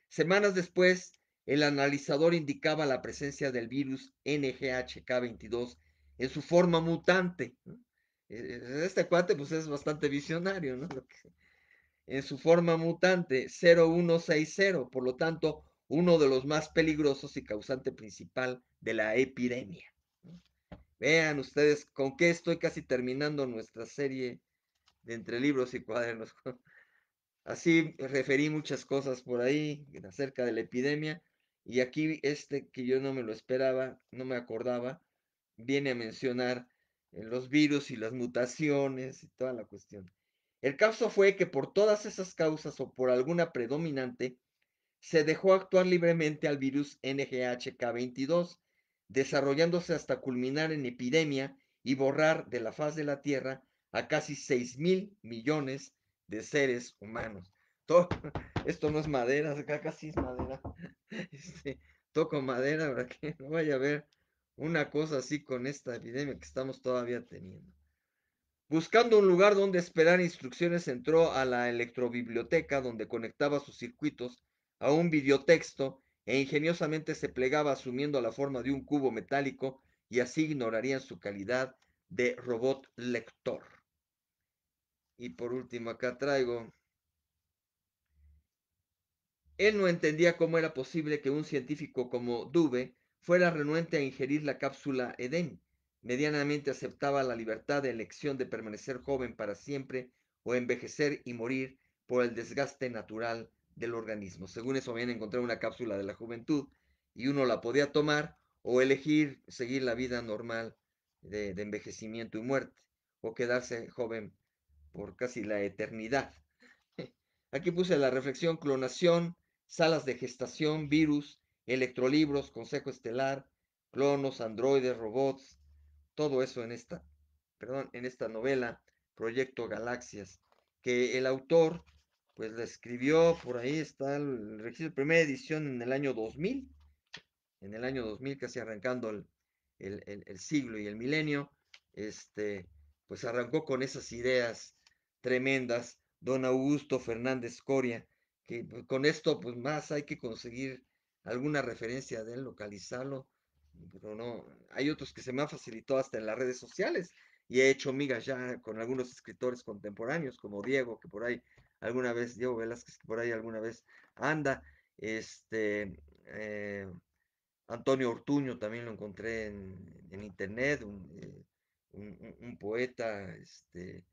Speaker 1: Semanas después, el analizador indicaba la presencia del virus NGHK22 en su forma mutante, ¿no? E, e, e, este cuate pues es bastante visionario, ¿no? En su forma mutante 0160, por lo tanto, uno de los más peligrosos y causante principal de la epidemia. Vean ustedes con qué estoy casi terminando nuestra serie de entre libros y cuadernos. Así referí muchas cosas por ahí acerca de la epidemia y aquí este que yo no me lo esperaba, no me acordaba, viene a mencionar eh, los virus y las mutaciones y toda la cuestión. El caso fue que por todas esas causas o por alguna predominante, se dejó actuar libremente al virus NGHK22, desarrollándose hasta culminar en epidemia y borrar de la faz de la Tierra a casi 6 mil millones de seres humanos. (laughs) esto no es madera, acá casi es madera. (laughs) Este, toco madera para que no vaya a ver. Una cosa así con esta epidemia que estamos todavía teniendo. Buscando un lugar donde esperar instrucciones, entró a la electrobiblioteca donde conectaba sus circuitos a un videotexto e ingeniosamente se plegaba asumiendo la forma de un cubo metálico y así ignorarían su calidad de robot lector. Y por último, acá traigo. Él no entendía cómo era posible que un científico como Dube fuera renuente a ingerir la cápsula Edén, medianamente aceptaba la libertad de elección de permanecer joven para siempre o envejecer y morir por el desgaste natural del organismo. Según eso, bien encontrar una cápsula de la juventud y uno la podía tomar o elegir seguir la vida normal de, de envejecimiento y muerte o quedarse joven por casi la eternidad. (laughs) Aquí puse la reflexión, clonación, salas de gestación, virus, electrolibros, consejo estelar, clonos, androides, robots, todo eso en esta, perdón, en esta novela, Proyecto Galaxias, que el autor, pues la escribió, por ahí está el registro, primera edición en el año 2000, en el año 2000, casi arrancando el, siglo y el milenio, este, pues arrancó con esas ideas tremendas, don Augusto Fernández Coria, que pues, con esto, pues más hay que conseguir alguna referencia de él, localizarlo, pero no, hay otros que se me han facilitado hasta en las redes sociales y he hecho migas ya con algunos escritores contemporáneos, como Diego, que por ahí alguna vez, Diego Velázquez, que por ahí alguna vez anda, este, eh, Antonio Ortuño también lo encontré en, internet, eh, un, poeta, este,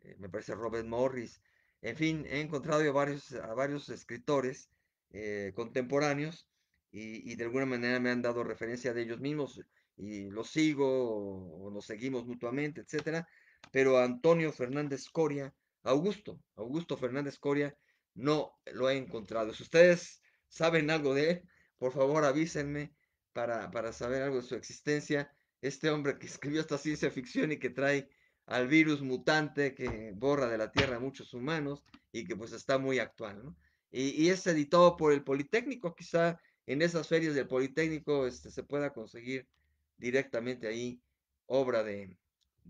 Speaker 1: eh, me parece Robert Morris, en fin, he encontrado a varios, a varios escritores eh, contemporáneos y, de alguna manera me han dado referencia de ellos mismos y los sigo o, nos seguimos mutuamente, etcétera. Pero Antonio Fernández Coria, Augusto, Augusto Fernández Coria, no lo he encontrado. Si ustedes saben algo de él, por favor avísenme para, para saber algo de su existencia. Este hombre que (laughs) escribió esta ciencia ficción y que trae al virus mutante que borra de la Tierra a muchos humanos y que pues está muy actual, ¿no? y, es editado por el Politécnico, quizá en esas ferias del Politécnico este, se pueda conseguir directamente ahí obra de,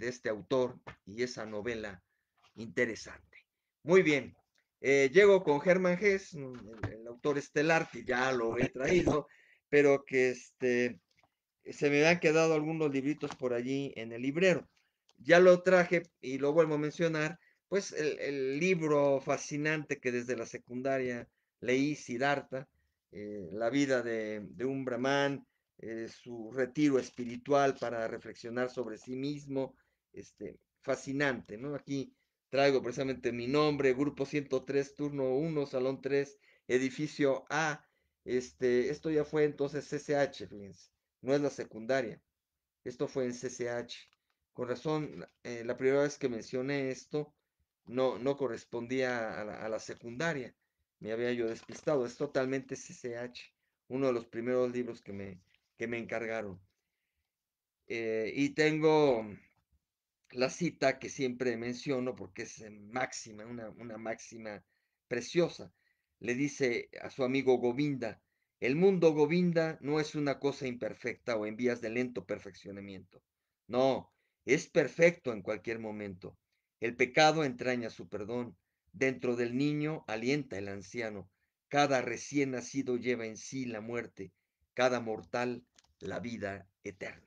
Speaker 1: este autor y esa novela interesante. Muy bien, eh, llego con Germán Gess, el, autor estelar, que ya lo he traído, pero que este, se me han quedado algunos libritos por allí en el librero. Ya lo traje y lo vuelvo a mencionar pues el, libro fascinante que desde la secundaria leí, Siddhartha, eh, la vida de, un brahman, eh, su retiro espiritual para reflexionar sobre sí mismo, este, fascinante, ¿no? Aquí traigo precisamente mi nombre, grupo 103, turno 1, salón 3, edificio A, este, esto ya fue entonces CCH, fíjense, no es la secundaria, esto fue en CCH. Con razón, eh, la primera vez que mencioné esto, no, correspondía a la, secundaria. Me había yo despistado. Es totalmente CCH, uno de los primeros libros que me, encargaron. Eh, y tengo la cita que siempre menciono porque es eh, máxima, una, una máxima preciosa. Le dice a su amigo Govinda, el mundo Govinda no es una cosa imperfecta o en vías de lento perfeccionamiento. No, es perfecto en cualquier momento. El pecado entraña su perdón. Dentro del niño alienta el anciano. Cada recién nacido lleva en sí la muerte, cada mortal la vida eterna.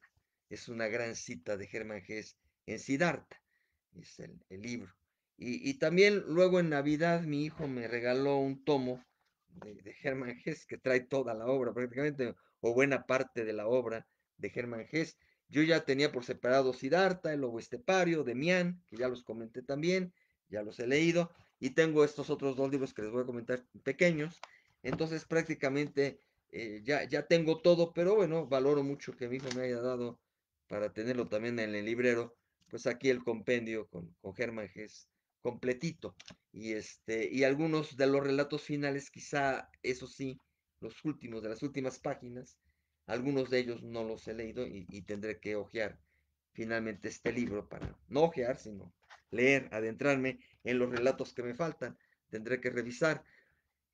Speaker 1: Es una gran cita de Germán Gess en Siddhartha, es el, libro. Y, también luego en Navidad mi hijo me regaló un tomo de, de Germán Gess que trae toda la obra prácticamente, o buena parte de la obra de Germán Gess. Yo ya tenía por separado Sidarta el lobo estepario, Demián, que ya los comenté también, ya los he leído, y tengo estos otros dos libros que les voy a comentar pequeños. Entonces prácticamente eh, ya, ya tengo todo, pero bueno, valoro mucho que mi hijo me haya dado para tenerlo también en el librero, pues aquí el compendio con, con Germán completito. Y, este, y algunos de los relatos finales, quizá, eso sí, los últimos, de las últimas páginas, algunos de ellos no los he leído y, tendré que hojear finalmente este libro para no hojear, sino leer, adentrarme en los relatos que me faltan. Tendré que revisar.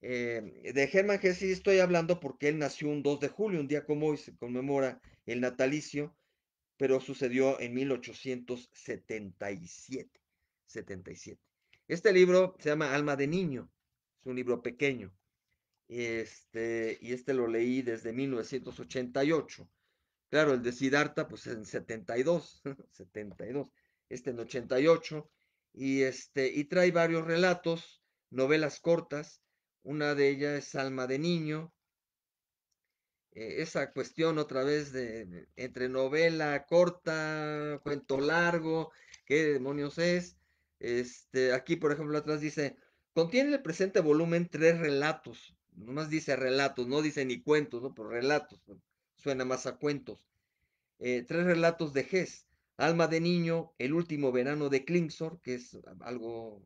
Speaker 1: Eh, de Germán Gessi estoy hablando porque él nació un 2 de julio, un día como hoy se conmemora el natalicio, pero sucedió en 1877. 77. Este libro se llama Alma de Niño, es un libro pequeño este, y este lo leí desde 1988. Claro, el de Siddhartha, pues en 72, 72, (laughs) este en 88, y, este, y trae varios relatos, novelas cortas, una de ellas es Alma de Niño, e, esa cuestión otra vez de entre novela corta, cuento largo, qué demonios es. Este, aquí, por ejemplo, atrás dice, contiene el presente volumen tres relatos nomás dice relatos, no dice ni cuentos, ¿no? Pero relatos, suena más a cuentos. Eh, tres relatos de Hess, Alma de Niño, El Último Verano de Klingsor, que es algo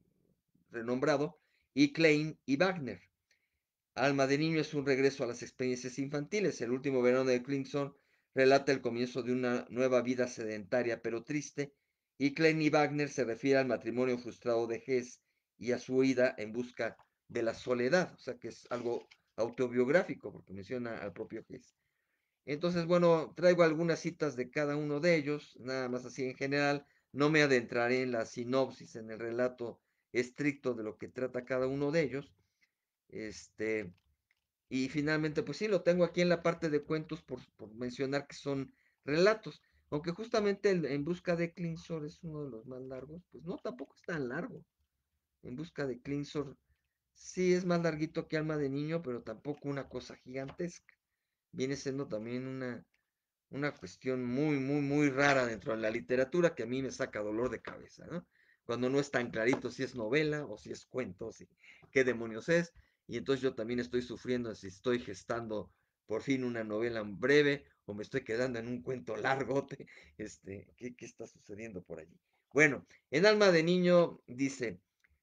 Speaker 1: renombrado, y Klein y Wagner. Alma de Niño es un regreso a las experiencias infantiles. El Último Verano de Klingsor relata el comienzo de una nueva vida sedentaria pero triste, y Klein y Wagner se refiere al matrimonio frustrado de Hess y a su huida en busca de de la soledad, o sea que es algo autobiográfico, porque menciona al propio Gis. Entonces, bueno, traigo algunas citas de cada uno de ellos, nada más así en general, no me adentraré en la sinopsis, en el relato estricto de lo que trata cada uno de ellos. Este, y finalmente, pues sí, lo tengo aquí en la parte de cuentos por, mencionar que son relatos. Aunque justamente En Busca de Cleansor es uno de los más largos, pues no, tampoco es tan largo. En Busca de Clinsor Sí, es más larguito que Alma de Niño, pero tampoco una cosa gigantesca. Viene siendo también una, una cuestión muy, muy, muy rara dentro de la literatura que a mí me saca dolor de cabeza, ¿no? Cuando no es tan clarito si es novela o si es cuento, si, qué demonios es. Y entonces yo también estoy sufriendo si estoy gestando por fin una novela breve o me estoy quedando en un cuento largote. Este, ¿qué, ¿Qué está sucediendo por allí? Bueno, en Alma de Niño dice,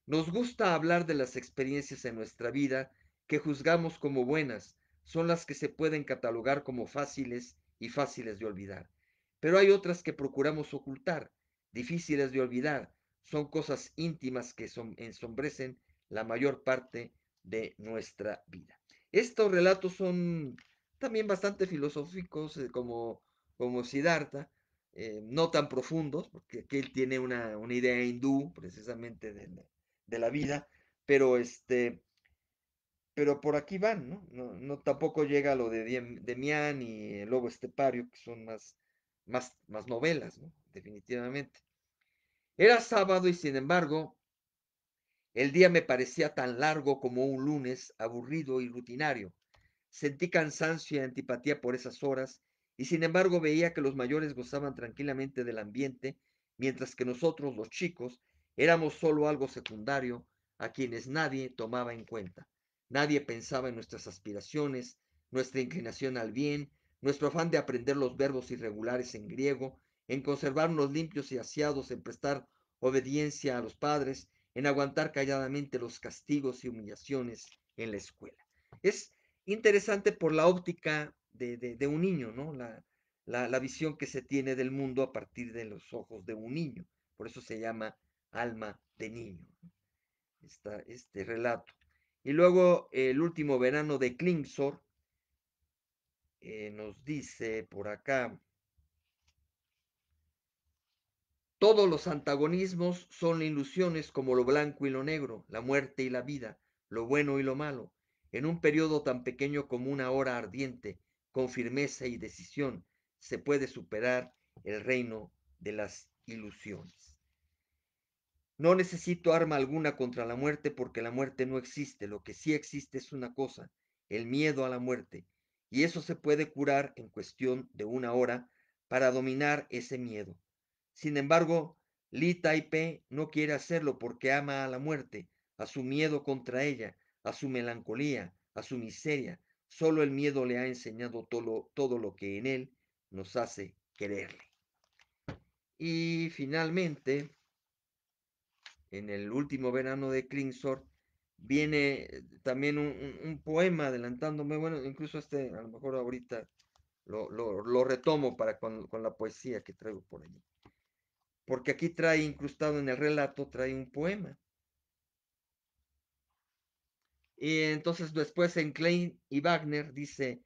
Speaker 1: nos gusta hablar de las experiencias en nuestra vida que juzgamos como buenas, son las que se pueden catalogar como fáciles y fáciles de olvidar. Pero hay otras que procuramos ocultar, difíciles de olvidar, son cosas íntimas que ensombrecen la mayor parte de nuestra vida. Estos relatos son también bastante filosóficos, eh, como, como Siddhartha, eh, no tan profundos, porque aquí él tiene una, una idea hindú precisamente de, de la vida, pero este, pero por aquí van, ¿no? No, tampoco llega lo de Mian y el Lobo Estepario, que son más, más, más novelas, ¿no? Definitivamente. Era sábado y sin embargo, el día me parecía tan largo como un lunes, aburrido y rutinario. Sentí cansancio y antipatía por esas horas, y sin embargo veía que los mayores gozaban tranquilamente del ambiente, mientras que nosotros, los chicos, Éramos solo algo secundario a quienes nadie tomaba en cuenta. Nadie pensaba en nuestras aspiraciones, nuestra inclinación al bien, nuestro afán de aprender los verbos irregulares en griego, en conservarnos limpios y aseados, en prestar obediencia a los padres, en aguantar calladamente los castigos y humillaciones en la escuela. Es interesante por la óptica de, un niño, ¿no? La, la, visión que se tiene del mundo a partir de los ojos de un niño. Por eso se llama alma de niño. Está este relato. Y luego el último verano de Klingsor eh, nos dice por acá, todos los antagonismos son ilusiones como lo blanco y lo negro, la muerte y la vida, lo bueno y lo malo, en un periodo tan pequeño como una hora ardiente, con firmeza y decisión, se puede superar el reino de las ilusiones. No necesito arma alguna contra la muerte porque la muerte no existe. Lo que sí existe es una cosa, el miedo a la muerte. Y eso se puede curar en cuestión de una hora para dominar ese miedo. Sin embargo, Li Taipei no quiere hacerlo porque ama a la muerte, a su miedo contra ella, a su melancolía, a su miseria. Solo el miedo le ha enseñado todo, todo lo que en él nos hace quererle. Y finalmente, en el último verano de Klingsor, viene eh, también un, poema adelantándome, bueno, incluso este, a lo mejor ahorita lo, retomo para con, con, la poesía que traigo por allí. Porque aquí trae incrustado en el relato, trae un poema. Y entonces después en Klein y Wagner dice,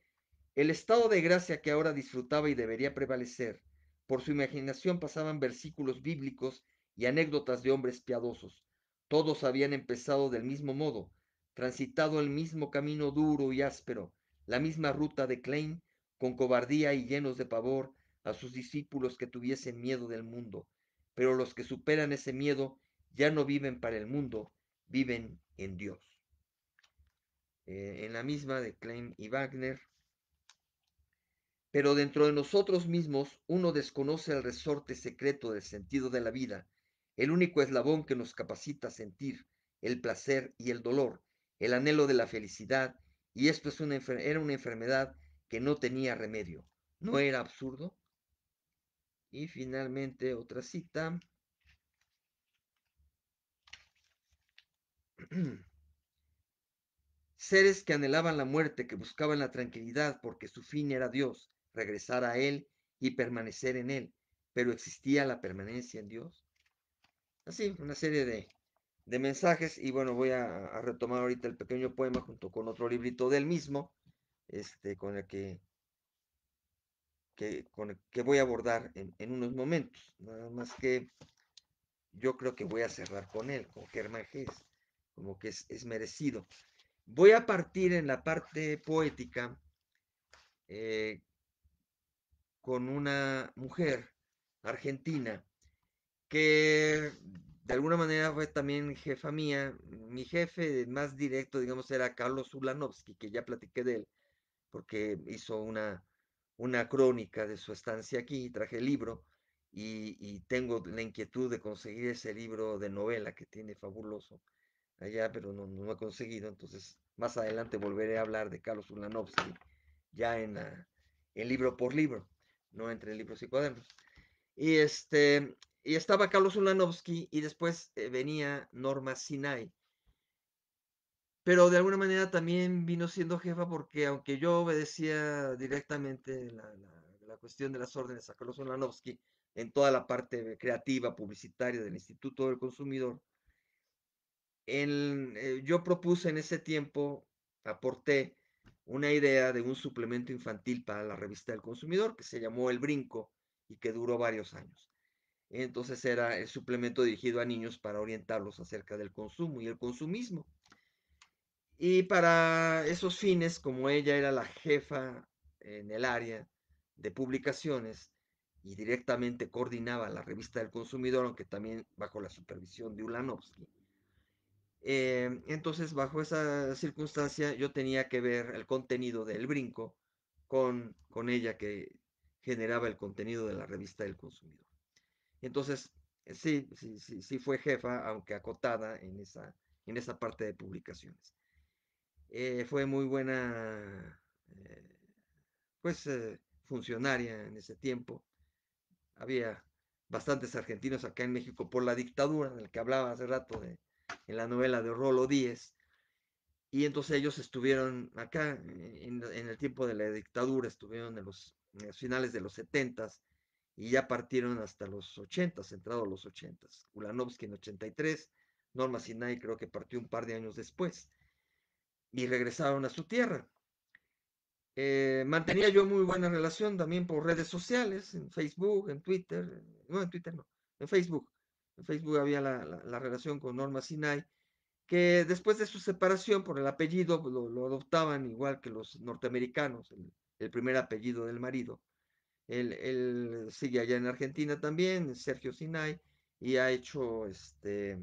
Speaker 1: el estado de gracia que ahora disfrutaba y debería prevalecer, por su imaginación pasaban versículos bíblicos y anécdotas de hombres piadosos. Todos habían empezado del mismo modo, transitado el mismo camino duro y áspero, la misma ruta de Klein, con cobardía y llenos de pavor a sus discípulos que tuviesen miedo del mundo. Pero los que superan ese miedo ya no viven para el mundo, viven en Dios. Eh, en la misma de Klein y Wagner. Pero dentro de nosotros mismos uno desconoce el resorte secreto del sentido de la vida el único eslabón que nos capacita a sentir el placer y el dolor, el anhelo de la felicidad, y esto es una era una enfermedad que no tenía remedio. ¿No era absurdo? Y finalmente otra cita. (clears throat) Seres que anhelaban la muerte, que buscaban la tranquilidad porque su fin era Dios, regresar a Él y permanecer en Él. Pero existía la permanencia en Dios así, una serie de, mensajes. Y bueno, voy a, retomar ahorita el pequeño poema junto con otro librito del mismo, este, con el que, que, voy a abordar en, unos momentos. Nada más que yo creo que voy a cerrar con él, con Germán Gés, como que es, merecido. Voy a partir en la parte poética eh, con una mujer argentina que de alguna manera fue también jefa mía. Mi jefe más directo, digamos, era Carlos Ulanovsky, que ya platiqué de él, porque hizo una, una crónica de su estancia aquí, traje el libro. Y, tengo la inquietud de conseguir ese libro de novela que tiene fabuloso allá, pero no, no lo he conseguido. Entonces, más adelante volveré a hablar de Carlos Ulanovsky, ya en, en libro por libro, no entre libros y cuadernos. Y este, y estaba Carlos Ulanovsky y después eh, venía Norma Sinai. Pero de alguna manera también vino siendo jefa porque aunque yo obedecía directamente la, la, cuestión de las órdenes a Carlos Ulanovsky en toda la parte creativa, publicitaria del Instituto del Consumidor, eh, yo propuse en ese tiempo, aporté una idea de un suplemento infantil para la revista del consumidor que se llamó El Brinco y que duró varios años entonces era el suplemento dirigido a niños para orientarlos acerca del consumo y el consumismo. Y para esos fines, como ella era la jefa en el área de publicaciones y directamente coordinaba la revista del consumidor, aunque también bajo la supervisión de Ulanovsky, eh, entonces bajo esa circunstancia yo tenía que ver el contenido del brinco con, con ella que generaba el contenido de la revista del consumidor. Entonces, eh, sí, sí, sí, sí fue jefa, aunque acotada en esa, parte de publicaciones. Eh, fue muy buena, eh, pues, funcionaria en ese tiempo. Había bastantes argentinos acá en México por la dictadura, del que hablaba hace rato en la novela de Rolo Díez. Y entonces ellos estuvieron acá en, el tiempo de la dictadura, estuvieron en los, finales de los 70 y ya partieron hasta los 80, entrado a los 80. Ulanovsky en 83, Norma Sinai creo que partió un par de años después y regresaron a su tierra. Eh, mantenía yo muy buena relación también por redes sociales, en Facebook, en Twitter, no, en Twitter no, en Facebook. En Facebook había la, relación con Norma Sinai, que después de su separación por el apellido pues, lo, adoptaban igual que los norteamericanos, el primer apellido del marido él, sigue allá en Argentina también, Sergio Sinay, y ha hecho, este,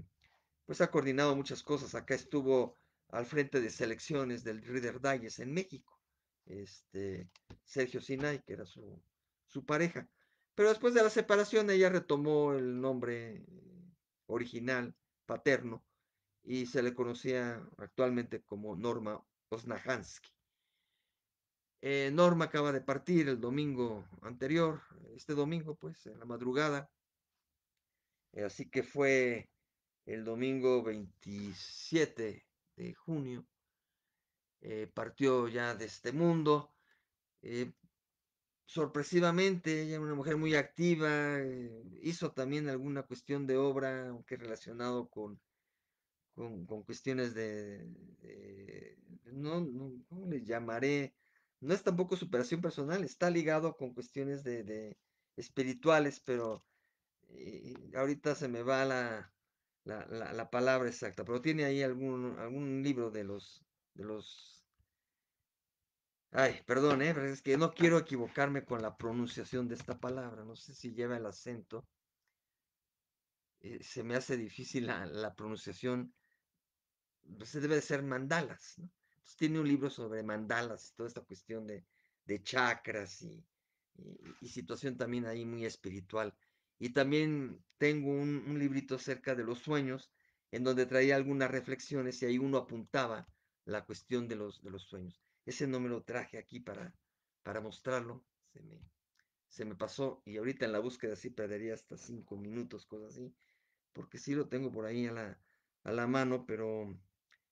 Speaker 1: pues ha coordinado muchas cosas. Acá estuvo al frente de selecciones del Reader Dalles en México, este, Sergio Sinay, que era su, su pareja. Pero después de la separación ella retomó el nombre original, paterno, y se le conocía actualmente como Norma Osnahansky. Eh, Norma acaba de partir el domingo anterior, este domingo, pues, en la madrugada. Eh, así que fue el domingo 27 de junio. Eh, partió ya de este mundo. sorpresivamente, ella una mujer muy activa, hizo también alguna cuestión de obra, aunque relacionado con, con, cuestiones de, no, no, ¿cómo les llamaré? no es tampoco superación personal, está ligado con cuestiones de, espirituales, pero eh, ahorita se me va la, palabra exacta, pero tiene ahí algún, algún libro de los, de los... Ay, perdón, ¿eh? es que no quiero equivocarme con la pronunciación de esta palabra, no sé si lleva el acento. Eh, se me hace difícil la, la pronunciación, se pues, debe de ser mandalas, ¿no? Pues, tiene un libro sobre mandalas y toda esta cuestión de, chakras y, y, situación también ahí muy espiritual. Y también tengo un, librito acerca de los sueños, en donde traía algunas reflexiones y ahí uno apuntaba la cuestión de los, de los sueños. Ese no me lo traje aquí para, para mostrarlo. Se me, se me pasó y ahorita en la búsqueda sí perdería hasta cinco minutos, cosas así, porque sí lo tengo por ahí a la, a la mano, pero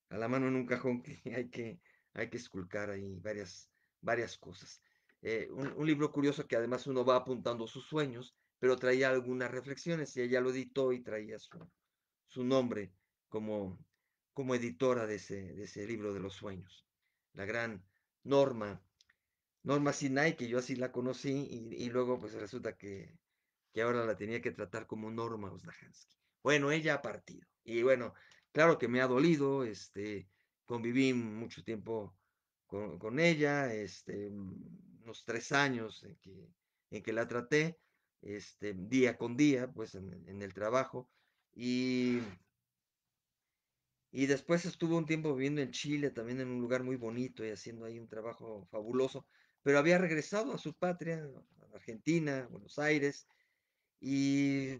Speaker 1: a la mano en un cajón que (laughs) hay que, hay que esculcar ahí varias, varias cosas. Eh, un, libro curioso que además uno va apuntando sus sueños, pero traía algunas reflexiones y ella lo editó y traía su, su nombre como, como editora de ese, de ese libro de los sueños. La gran Norma, Norma Sinai, que yo así la conocí y, y luego pues resulta que, que, ahora la tenía que tratar como Norma Osdahansky. Bueno, ella ha partido. Y bueno, Claro que me ha dolido, este, conviví mucho tiempo con, ella, este, mm, unos tres años en que, en que la traté, este, día con día, pues en, el trabajo. Y, y después estuvo un tiempo viviendo en Chile, también en un lugar muy bonito y haciendo ahí un trabajo fabuloso, pero había regresado a su patria, a Argentina, Buenos Aires, y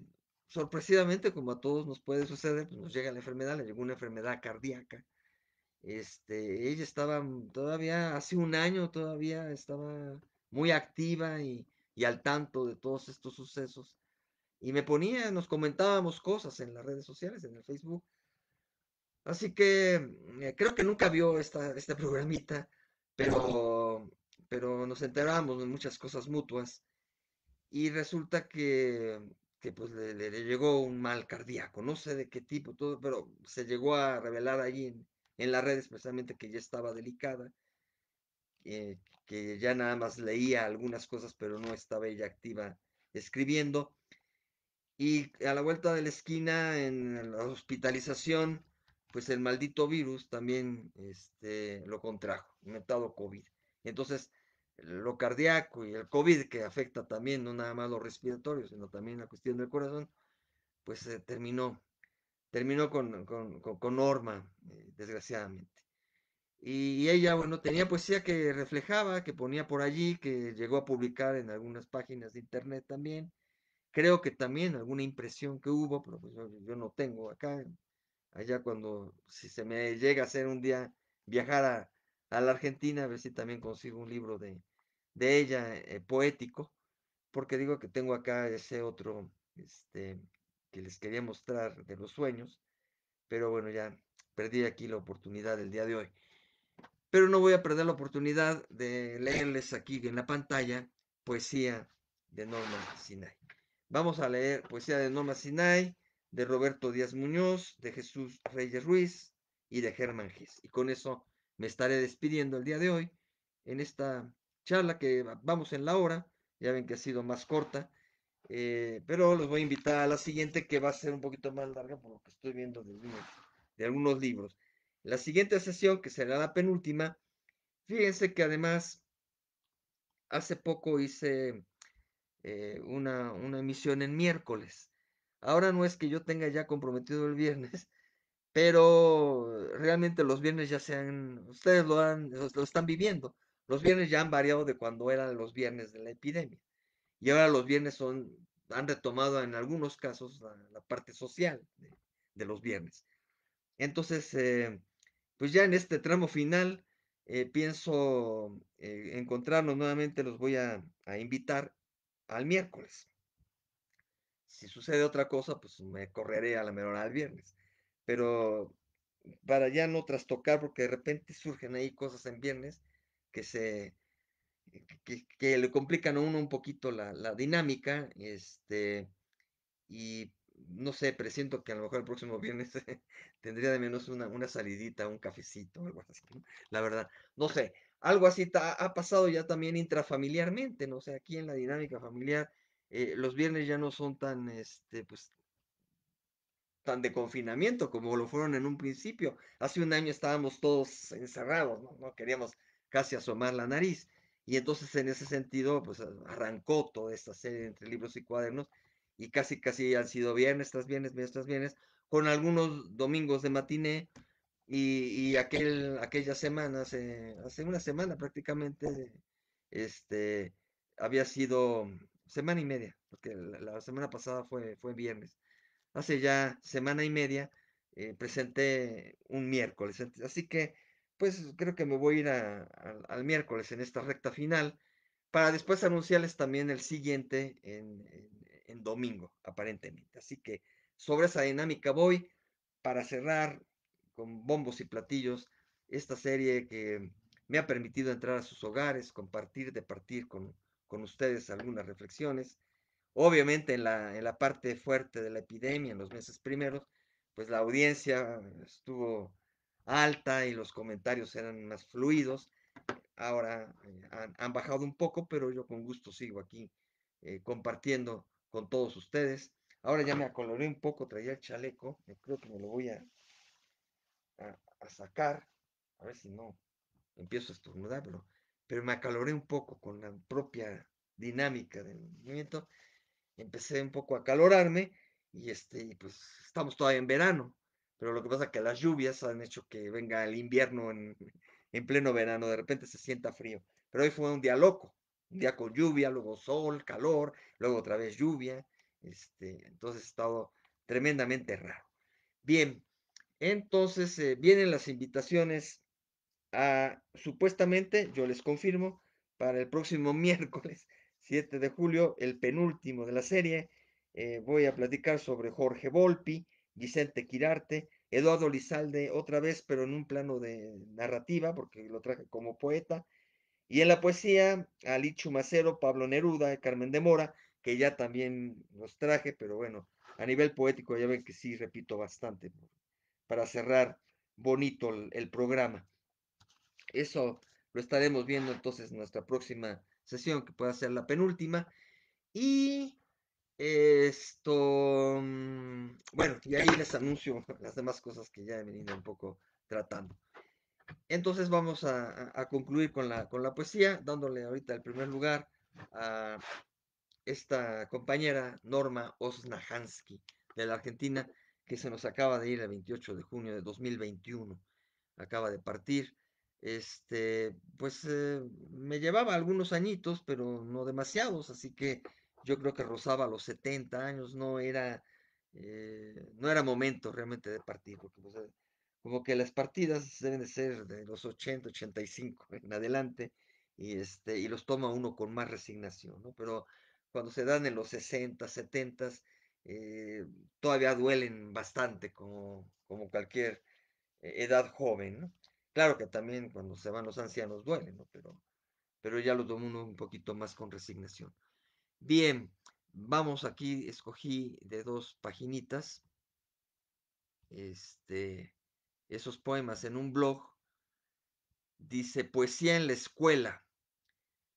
Speaker 1: sorpresivamente, como a todos nos puede suceder, pues, nos llega la enfermedad, le llegó una enfermedad cardíaca. Este, ella estaba mm, todavía, hace un año todavía estaba muy activa y, y al tanto de todos estos sucesos. Y me ponía, nos comentábamos cosas en las redes sociales, en el Facebook. Así que mm, eh, creo que nunca vio esta, este (laughs) programita, pero, pero nos enterábamos de muchas cosas mutuas. Y resulta que que pues le, llegó un mal cardíaco, no sé de qué tipo, todo, pero se llegó a revelar ahí en, en las redes precisamente que ya estaba delicada, eh, que ya nada más leía algunas cosas, pero no estaba ella activa escribiendo. Y a la vuelta de la esquina, en la hospitalización, pues el maldito virus también este, lo contrajo, metado COVID. Entonces, lo cardíaco y el COVID que afecta también no nada más los respiratorios, sino también la cuestión del corazón, pues eh, terminó, terminó con, con, Norma, eh, desgraciadamente. Y, ella, bueno, tenía poesía que reflejaba, que ponía por allí, que llegó a publicar en algunas páginas de internet también. Creo que también alguna impresión que hubo, pero pues yo, yo no tengo acá. Allá cuando, si se me llega a hacer un día viajar a, a la Argentina, a ver si también consigo un libro de, ella, eh, poético, porque digo que tengo acá ese otro este, que les quería mostrar de los sueños, pero bueno, ya perdí aquí la oportunidad del día de hoy. Pero no voy a perder la oportunidad de leerles aquí en la pantalla poesía de Norma Sinai. Vamos a leer poesía de Norma Sinai, de Roberto Díaz Muñoz, de Jesús Reyes Ruiz y de Germán Gis. Y con eso me estaré despidiendo el día de hoy en esta charla que vamos en la hora, ya ven que ha sido más corta, eh, pero los voy a invitar a la siguiente que va a ser un poquito más larga por lo que estoy viendo de algunos, libros. La siguiente sesión, que será la penúltima, fíjense que además hace poco hice eh, una, una emisión en miércoles. Ahora no es que yo tenga ya comprometido el viernes, pero realmente los viernes ya se han, ustedes lo, han, lo están viviendo, los viernes ya han variado de cuando eran los viernes de la epidemia. Y ahora los viernes son, han retomado en algunos casos la, parte social de, los viernes. Entonces, eh, pues ya en este tramo final, eh, pienso eh, encontrarnos nuevamente, los voy a, a, invitar al miércoles. Si sucede otra cosa, pues me correré a la menor al viernes pero para ya no trastocar, porque de repente surgen ahí cosas en viernes que se eh, que, le complican a uno un poquito la, dinámica, este, y no sé, presiento que a lo mejor el próximo viernes (laughs) tendría de menos una, una salidita, un cafecito, algo así, la verdad, no sé, algo así ha pasado ya también intrafamiliarmente, no sé, aquí en la dinámica familiar, eh, los viernes ya no son tan, este, pues, tan de confinamiento como lo fueron en un principio. Hace un año estábamos todos encerrados, no, queríamos casi asomar la nariz. Y entonces en ese sentido, pues arrancó toda esta serie entre libros y cuadernos y casi, casi han sido viernes tras viernes, viernes tras viernes, con algunos domingos de matiné y, aquel, aquella semana, hace una semana prácticamente, este, había sido semana y media, porque la, semana pasada fue viernes hace ya semana y media, eh, presenté un miércoles. Así que, pues creo que me voy a ir al miércoles en esta recta final para después anunciarles también el siguiente en, domingo, aparentemente. Así que sobre esa dinámica voy para cerrar con bombos y platillos esta serie que me ha permitido entrar a sus hogares, compartir, departir con, con ustedes algunas reflexiones Obviamente en la, parte fuerte de la epidemia, en los meses primeros, pues la audiencia estuvo alta y los comentarios eran más fluidos. Ahora eh, han, bajado un poco, pero yo con gusto sigo aquí eh, compartiendo con todos ustedes. Ahora ya me acoloré un poco, traía el chaleco, creo que me lo voy a, sacar, a ver si no empiezo a estornudar, pero, pero me acaloré un poco con la propia dinámica del movimiento empecé un poco a calorarme y este, pues estamos todavía en verano, pero lo que pasa es que las lluvias han hecho que venga el invierno en, en pleno verano, de repente se sienta frío, pero hoy fue un día loco, un día con lluvia, luego sol, calor, luego otra vez lluvia, este, entonces ha estado tremendamente raro. Bien, entonces eh, vienen las invitaciones a, supuestamente, yo les confirmo, para el próximo (laughs) miércoles 7 de julio, el penúltimo de la serie, eh, voy a platicar sobre Jorge Volpi, Vicente Quirarte, Eduardo Lizalde otra vez, pero en un plano de narrativa, porque lo traje como poeta. Y en la poesía, Alichu Macero, Pablo Neruda, Carmen de Mora, que ya también los traje, pero bueno, a nivel poético ya ven que sí, repito bastante, para cerrar bonito el, el programa. Eso lo estaremos viendo entonces en nuestra próxima sesión, que pueda ser la penúltima. Y esto, mm, bueno, y ahí les anuncio (laughs) las demás cosas que ya he venido un poco tratando. Entonces vamos a, concluir con la, con la poesía, dándole ahorita el primer lugar a esta compañera Norma Osnahansky de la Argentina, que se nos acaba de ir el 28 de junio de 2021. Acaba de partir este, pues eh, me llevaba algunos añitos, pero no demasiados, así que yo creo que rozaba los 70 años, no era, eh, no era momento realmente de partir, porque pues, eh, como que las partidas deben de ser de los 80, 85 (laughs) en adelante, y, este, y los toma uno con más resignación, ¿no? Pero cuando se dan en los 60, 70, todavía duelen bastante como, como cualquier edad joven, Claro que también cuando se van los ancianos duelen, ¿no? Pero, pero ya lo tomó uno un poquito más con resignación. Bien, vamos aquí, escogí de dos paginitas este, esos poemas en un blog. Dice, poesía en la escuela.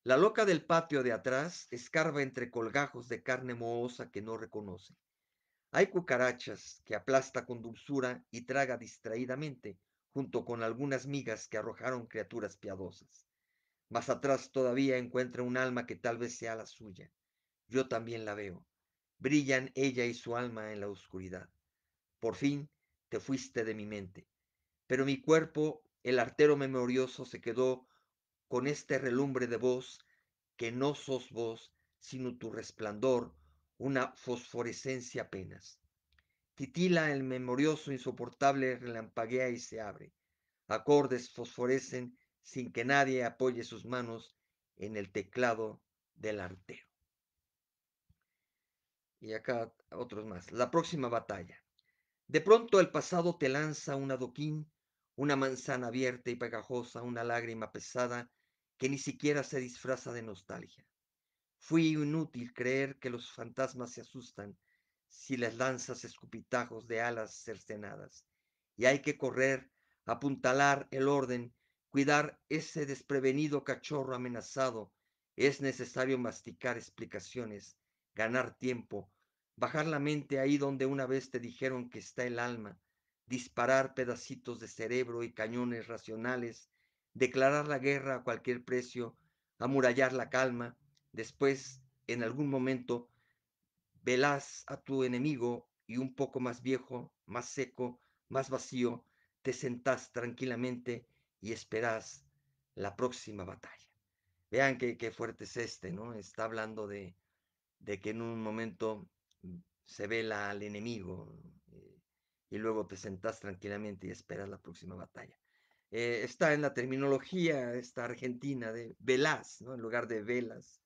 Speaker 1: La loca del patio de atrás escarba entre colgajos de carne mohosa que no reconoce. Hay cucarachas que aplasta con dulzura y traga distraídamente junto con algunas migas que arrojaron criaturas piadosas. Más atrás todavía encuentra un alma que tal vez sea la suya. Yo también la veo. Brillan ella y su alma en la oscuridad. Por fin te fuiste de mi mente. Pero mi cuerpo, el artero memorioso, se quedó con este relumbre de voz que no sos vos, sino tu resplandor, una fosforescencia apenas. Titila el memorioso insoportable, relampaguea y se abre. Acordes fosforecen sin que nadie apoye sus manos en el teclado del artero. Y acá otros más. La próxima batalla. De pronto el pasado te lanza un adoquín, una manzana abierta y pegajosa, una lágrima pesada que ni siquiera se disfraza de nostalgia. Fui inútil creer que los fantasmas se asustan si las lanzas escupitajos de alas cercenadas. Y hay que correr, apuntalar el orden, cuidar ese desprevenido cachorro amenazado. Es necesario masticar explicaciones, ganar tiempo, bajar la mente ahí donde una vez te dijeron que está el alma, disparar pedacitos de cerebro y cañones racionales, declarar la guerra a cualquier precio, amurallar la calma, después, en algún momento, Velás a tu enemigo y un poco más viejo, más seco, más vacío, te sentás tranquilamente y esperás la próxima batalla. Vean qué, qué fuerte es este, ¿no? Está hablando de, de que en un momento mm, se vela al enemigo eh, y luego te sentás tranquilamente y esperas la próxima batalla. Eh, está en la terminología esta argentina de velas, ¿no? En lugar de velas.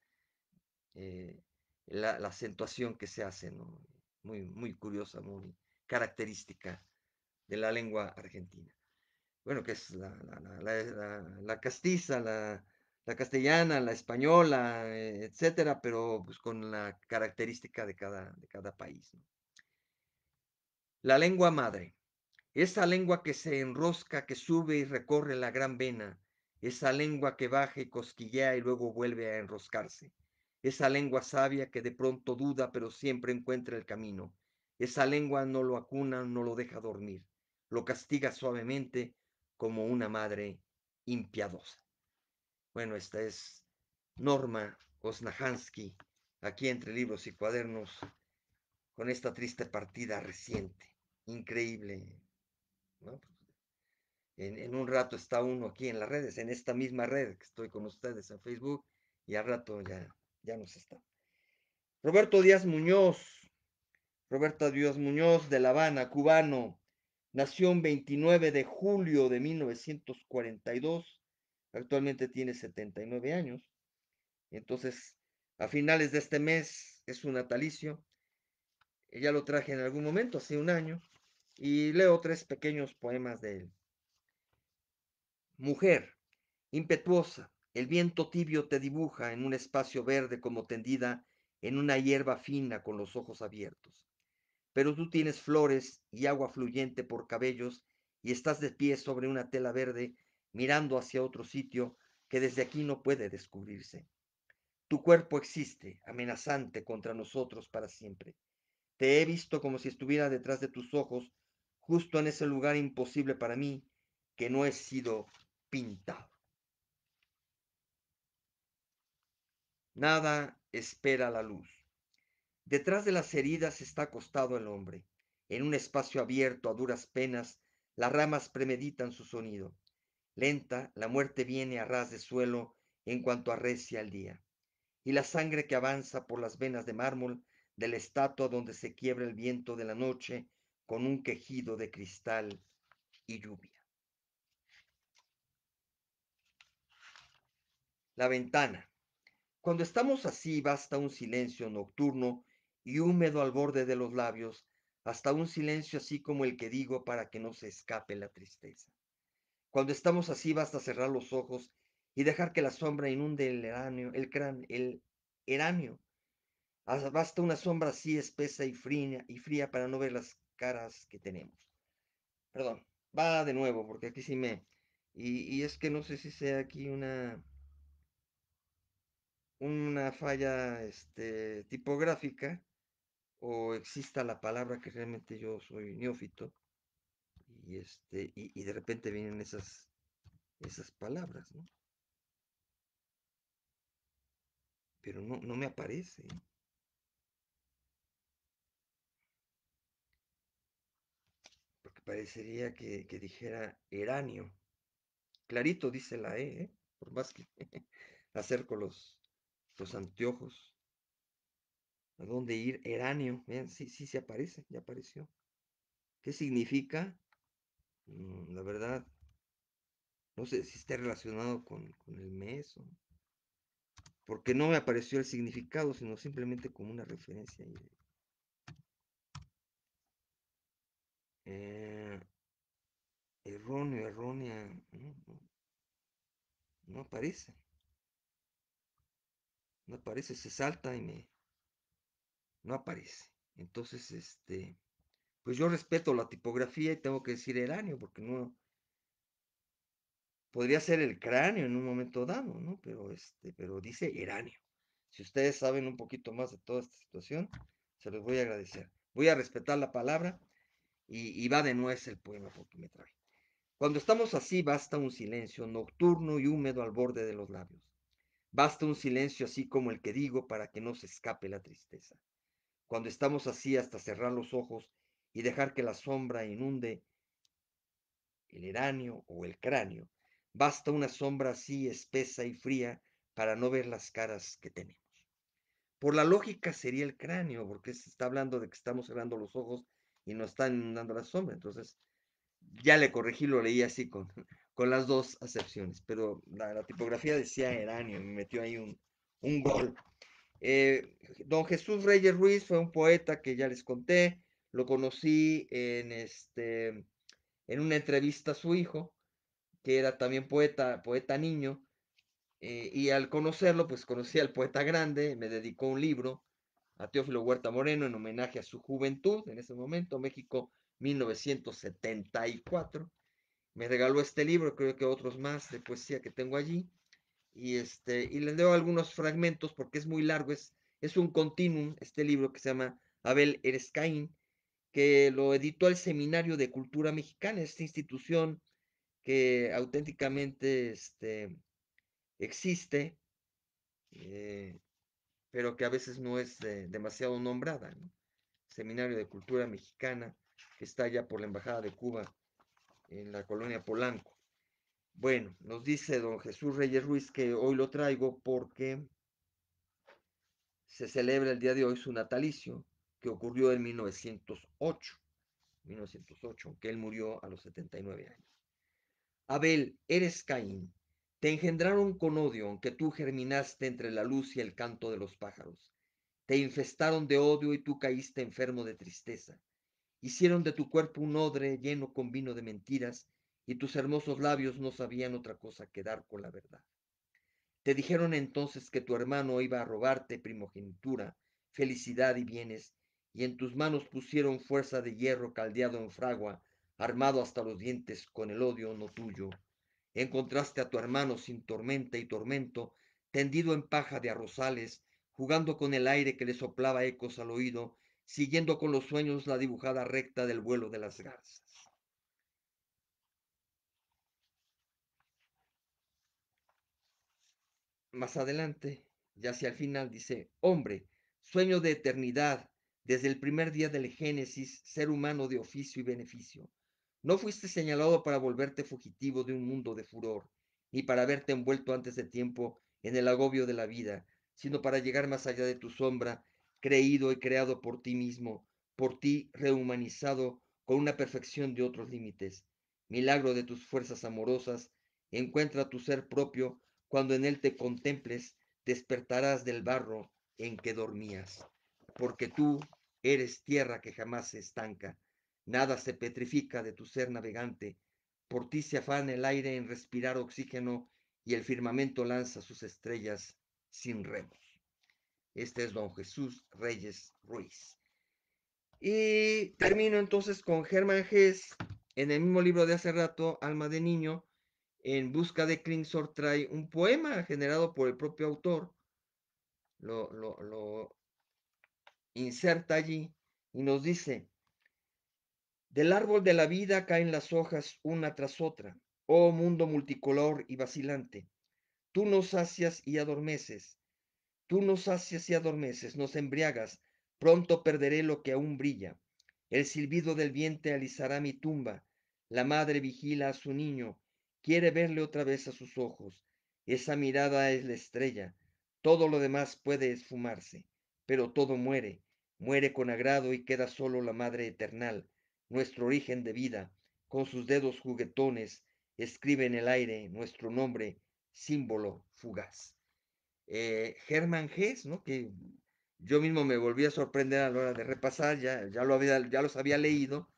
Speaker 1: Eh, la, la acentuación que se hace, Muy, muy curiosa, muy característica de la lengua argentina. Bueno, que es la, castiza, la, castellana, la española, eh, etcétera, pero pues con la característica de cada, de cada país. La lengua madre, esa lengua que se enrosca, que sube y recorre la gran vena, esa lengua que baja y cosquillea y luego vuelve a enroscarse, esa lengua sabia que de pronto duda pero siempre encuentra el camino. Esa lengua no lo acuna, no lo deja dormir, lo castiga suavemente como una madre impiadosa. Bueno, esta es Norma Osnahansky, aquí entre libros y cuadernos, con esta triste partida reciente, increíble. En, en, un rato está uno aquí en las redes, en esta misma red que estoy con ustedes en Facebook, y al rato ya ya nos está. Roberto Díaz Muñoz, Roberto Díaz Muñoz de La Habana, cubano, nació el 29 de julio de 1942, actualmente tiene 79 años. Entonces, a finales de este mes es su natalicio. Eh, ya lo traje en algún momento, hace un año, y leo tres pequeños poemas de él. Mujer, impetuosa, el viento tibio te dibuja en un espacio verde como tendida en una hierba fina con los ojos abiertos. Pero tú tienes flores y agua fluyente por cabellos y estás de pie sobre una tela verde mirando hacia otro sitio que desde aquí no puede descubrirse. Tu cuerpo existe, amenazante contra nosotros para siempre. Te he visto como si estuviera detrás de tus ojos, justo en ese lugar imposible para mí, que no he sido pintado. Nada espera la luz. Detrás de las heridas está acostado el hombre. En un espacio abierto, a duras penas, las ramas premeditan su sonido. Lenta, la muerte viene a ras de suelo en cuanto arrecia el día. Y la sangre que avanza por las venas de mármol de la estatua donde se quiebra el viento de la noche con un quejido de cristal y lluvia. La ventana. Cuando estamos así, basta un silencio nocturno y húmedo al borde de los labios, hasta un silencio así como el que digo para que no se escape la tristeza. Cuando estamos así, basta cerrar los ojos y dejar que la sombra inunde el eráneo, el cráneo, el eranio. Basta una sombra así espesa y fría, y fría para no ver las caras que tenemos. Perdón, va de nuevo, porque aquí sí me... y es que no sé si sea aquí una una falla este, tipográfica o exista la palabra que realmente yo soy neófito y, este, y, de repente vienen esas, esas palabras, ¿no? Pero no, me aparece. Porque parecería que, dijera eranio. Clarito dice la E, ¿eh? por más que (laughs) acerco los, los anteojos, a dónde ir, Eranio, vean, sí, sí se aparece, ya apareció. ¿Qué significa? Mm, la verdad, no sé si está relacionado con, el mes o... Porque no me apareció el significado, sino simplemente como una referencia. Eh, erróneo, errónea. no aparece no aparece, se salta y me no aparece. Entonces, este, pues yo respeto la tipografía y tengo que decir el porque no podría ser el cráneo en un momento dado, ¿no? Pero este, pero dice eráneo. Si ustedes saben un poquito más de toda esta situación, se los voy a agradecer. Voy a respetar la palabra y, va de nuez el poema porque me trae. Cuando estamos así, basta un silencio nocturno y húmedo al borde de los labios Basta un silencio así como el que digo para que no se escape la tristeza. Cuando estamos así hasta cerrar los ojos y dejar que la sombra inunde el eranio o el cráneo, basta una sombra así espesa y fría para no ver las caras que tenemos. Por la lógica sería el cráneo, porque se está hablando de que estamos cerrando los ojos y no están inundando la sombra. Entonces, ya le corregí, lo leí así con con las dos acepciones, pero la, tipografía decía Eranio, me metió ahí un, gol. Eh, don Jesús Reyes Ruiz fue un poeta que ya les conté, lo conocí en, este, en una entrevista a su hijo, que era también poeta, poeta niño, eh, y al conocerlo, pues conocí al poeta grande, me dedicó un libro a Teófilo Huerta Moreno en homenaje a su juventud en ese momento, México 1974 me regaló este libro, creo que otros más de poesía que tengo allí, y, este, y les leo algunos fragmentos porque es muy largo, es, es un continuum este libro que se llama Abel Erescaín, que lo editó el Seminario de Cultura Mexicana, esta institución que auténticamente este, existe, eh, pero que a veces no es eh, demasiado nombrada. Seminario de Cultura Mexicana, que está allá por la Embajada de Cuba en la colonia Polanco. Bueno, nos dice don Jesús Reyes Ruiz que hoy lo traigo porque se celebra el día de hoy su natalicio, que ocurrió en 1908. 1908, aunque él murió a los 79 años. Abel, eres Caín. Te engendraron con odio, aunque tú germinaste entre la luz y el canto de los pájaros. Te infestaron de odio y tú caíste enfermo de tristeza. Hicieron de tu cuerpo un odre lleno con vino de mentiras, y tus hermosos labios no sabían otra cosa que dar con la verdad. Te dijeron entonces que tu hermano iba a robarte primogenitura, felicidad y bienes, y en tus manos pusieron fuerza de hierro caldeado en fragua, armado hasta los dientes con el odio no tuyo. Encontraste a tu hermano sin tormenta y tormento, tendido en paja de arrozales, jugando con el aire que le soplaba ecos al oído siguiendo con los sueños la dibujada recta del vuelo de las garzas. Más adelante, ya hacia el final, dice, hombre, sueño de eternidad, desde el primer día del Génesis, ser humano de oficio y beneficio. No fuiste señalado para volverte fugitivo de un mundo de furor, ni para verte envuelto antes de tiempo en el agobio de la vida, sino para llegar más allá de tu sombra creído y creado por ti mismo, por ti rehumanizado con una perfección de otros límites. Milagro de tus fuerzas amorosas, encuentra tu ser propio, cuando en él te contemples, despertarás del barro en que dormías, porque tú eres tierra que jamás se estanca, nada se petrifica de tu ser navegante, por ti se afana el aire en respirar oxígeno y el firmamento lanza sus estrellas sin remo. Este es don Jesús Reyes Ruiz. Y termino entonces con Germán Gess, en el mismo libro de hace rato, Alma de Niño, en busca de Klingsor trae un poema generado por el propio autor, lo, lo, lo inserta allí y nos dice, del árbol de la vida caen las hojas una tras otra, oh mundo multicolor y vacilante, tú nos sacias y adormeces, Tú nos haces y adormeces, nos embriagas, pronto perderé lo que aún brilla. El silbido del vientre alisará mi tumba. La madre vigila a su niño, quiere verle otra vez a sus ojos. Esa mirada es la estrella. Todo lo demás puede esfumarse, pero todo muere. Muere con agrado y queda solo la madre eternal, nuestro origen de vida. Con sus dedos juguetones escribe en el aire nuestro nombre, símbolo fugaz. Eh, Germán Herman ¿no? Que yo mismo me volví a sorprender a la hora de repasar, ya, ya, lo había, ya los había leído,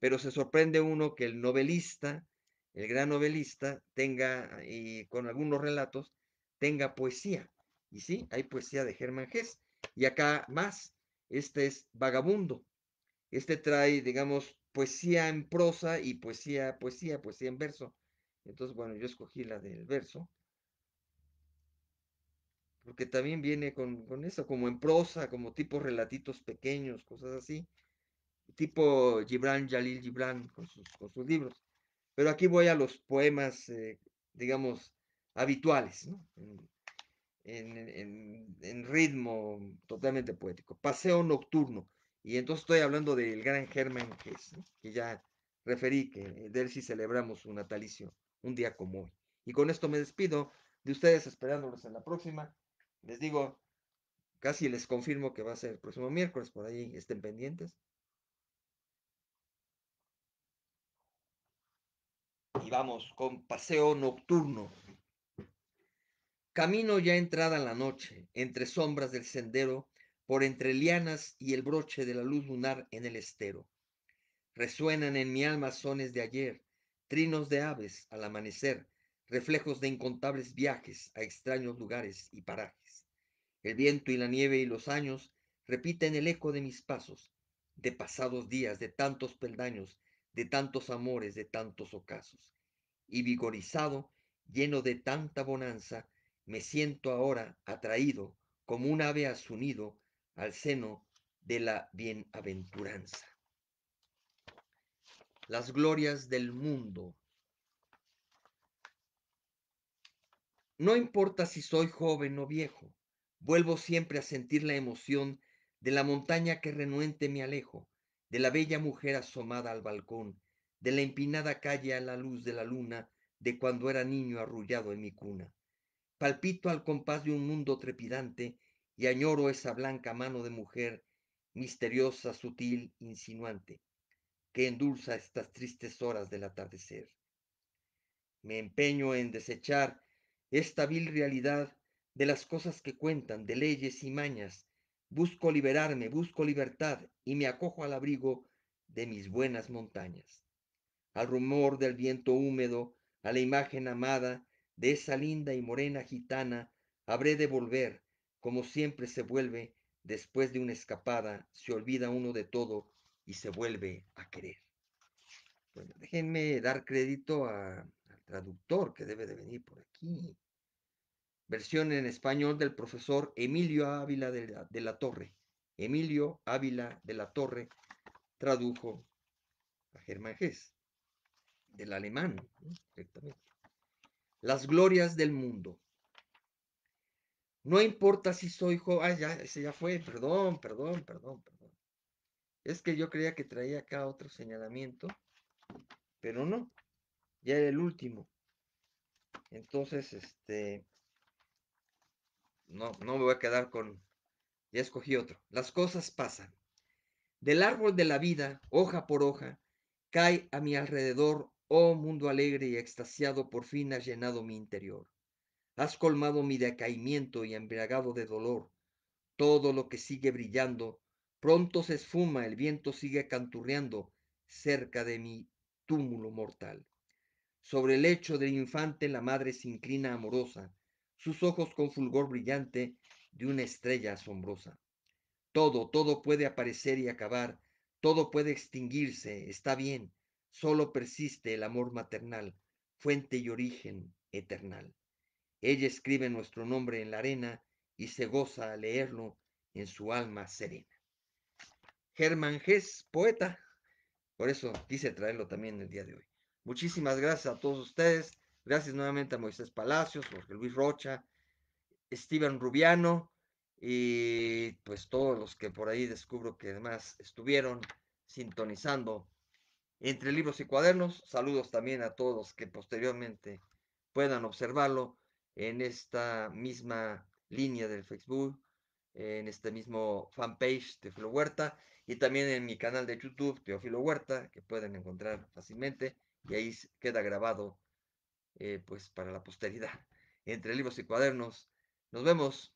Speaker 1: pero se sorprende uno que el novelista, el gran novelista, tenga, y con algunos relatos, tenga poesía. Y sí, hay poesía de Germán Hess. Y acá más, este es Vagabundo. Este trae, digamos, poesía en prosa y poesía, poesía, poesía en verso. Entonces, bueno, yo escogí la del verso porque también viene con, con eso, como en prosa, como tipo relatitos pequeños, cosas así, tipo Gibran, Jalil Gibran, con sus, con sus libros. Pero aquí voy a los poemas, eh, digamos, habituales, En, en, ritmo totalmente poético. Paseo nocturno. Y entonces estoy hablando del gran Germán que, es, que ya referí, que de él sí celebramos un natalicio un día como hoy. Y con esto me despido de ustedes, esperándolos en la próxima. Les digo, casi les confirmo que va a ser el próximo miércoles, por ahí estén pendientes. Y vamos con paseo nocturno. Camino ya entrada en la noche, entre sombras del sendero, por entre lianas y el broche de la luz lunar en el estero. Resuenan en mi alma sones de ayer, trinos de aves al amanecer, reflejos de incontables viajes a extraños lugares y parajes. El viento y la nieve y los años repiten el eco de mis pasos, de pasados días, de tantos peldaños, de tantos amores, de tantos ocasos. Y vigorizado, lleno de tanta bonanza, me siento ahora atraído como un ave a su nido al seno de la bienaventuranza. Las glorias del mundo. No importa si soy joven o viejo, Vuelvo siempre a sentir la emoción de la montaña que renuente me alejo, de la bella mujer asomada al balcón, de la empinada calle a la luz de la luna, de cuando era niño arrullado en mi cuna. Palpito al compás de un mundo trepidante y añoro esa blanca mano de mujer, misteriosa, sutil, insinuante, que endulza estas tristes horas del atardecer. Me empeño en desechar esta vil realidad de las cosas que cuentan, de leyes y mañas. Busco liberarme, busco libertad y me acojo al abrigo de mis buenas montañas. Al rumor del viento húmedo, a la imagen amada de esa linda y morena gitana, habré de volver, como siempre se vuelve después de una escapada, se olvida uno de todo y se vuelve a querer. Bueno, déjenme dar crédito al traductor que debe de venir por aquí versión en español del profesor Emilio Ávila de la, Torre. Emilio Ávila de la Torre tradujo a Germán Gess, del alemán, Las glorias del mundo. No importa si soy joven. Ah, ya, ese ya fue. Perdón, perdón, perdón, perdón. Es que yo creía que traía acá otro señalamiento, pero no. Ya era el último. Entonces, este no, no me voy a quedar con, ya escogí otro. Las cosas pasan. Del árbol de la vida, hoja por hoja, cae a mi alrededor, oh mundo alegre y extasiado, por fin has llenado mi interior. Has colmado mi decaimiento y embriagado de dolor. Todo lo que sigue brillando, pronto se esfuma, el viento sigue canturreando cerca de mi túmulo mortal. Sobre el lecho del infante la madre se inclina amorosa, sus ojos con fulgor brillante de una estrella asombrosa. Todo, todo puede aparecer y acabar, todo puede extinguirse, está bien, solo persiste el amor maternal, fuente y origen eternal. Ella escribe nuestro nombre en la arena y se goza a leerlo en su alma serena. Germán Gess, poeta. Por eso quise traerlo también el día de hoy. Muchísimas gracias a todos ustedes. Gracias nuevamente a Moisés Palacios, Jorge Luis Rocha, Steven Rubiano y pues todos los que por ahí descubro que además estuvieron sintonizando entre libros y cuadernos. Saludos también a todos que posteriormente puedan observarlo en esta misma línea del Facebook, en este mismo fanpage de Filo Huerta y también en mi canal de YouTube, Teofilo Huerta, que pueden encontrar fácilmente y ahí queda grabado eh, pues para la posteridad, (laughs) entre libros y cuadernos. Nos vemos,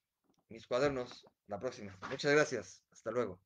Speaker 1: mis cuadernos, la próxima. Muchas gracias. Hasta luego.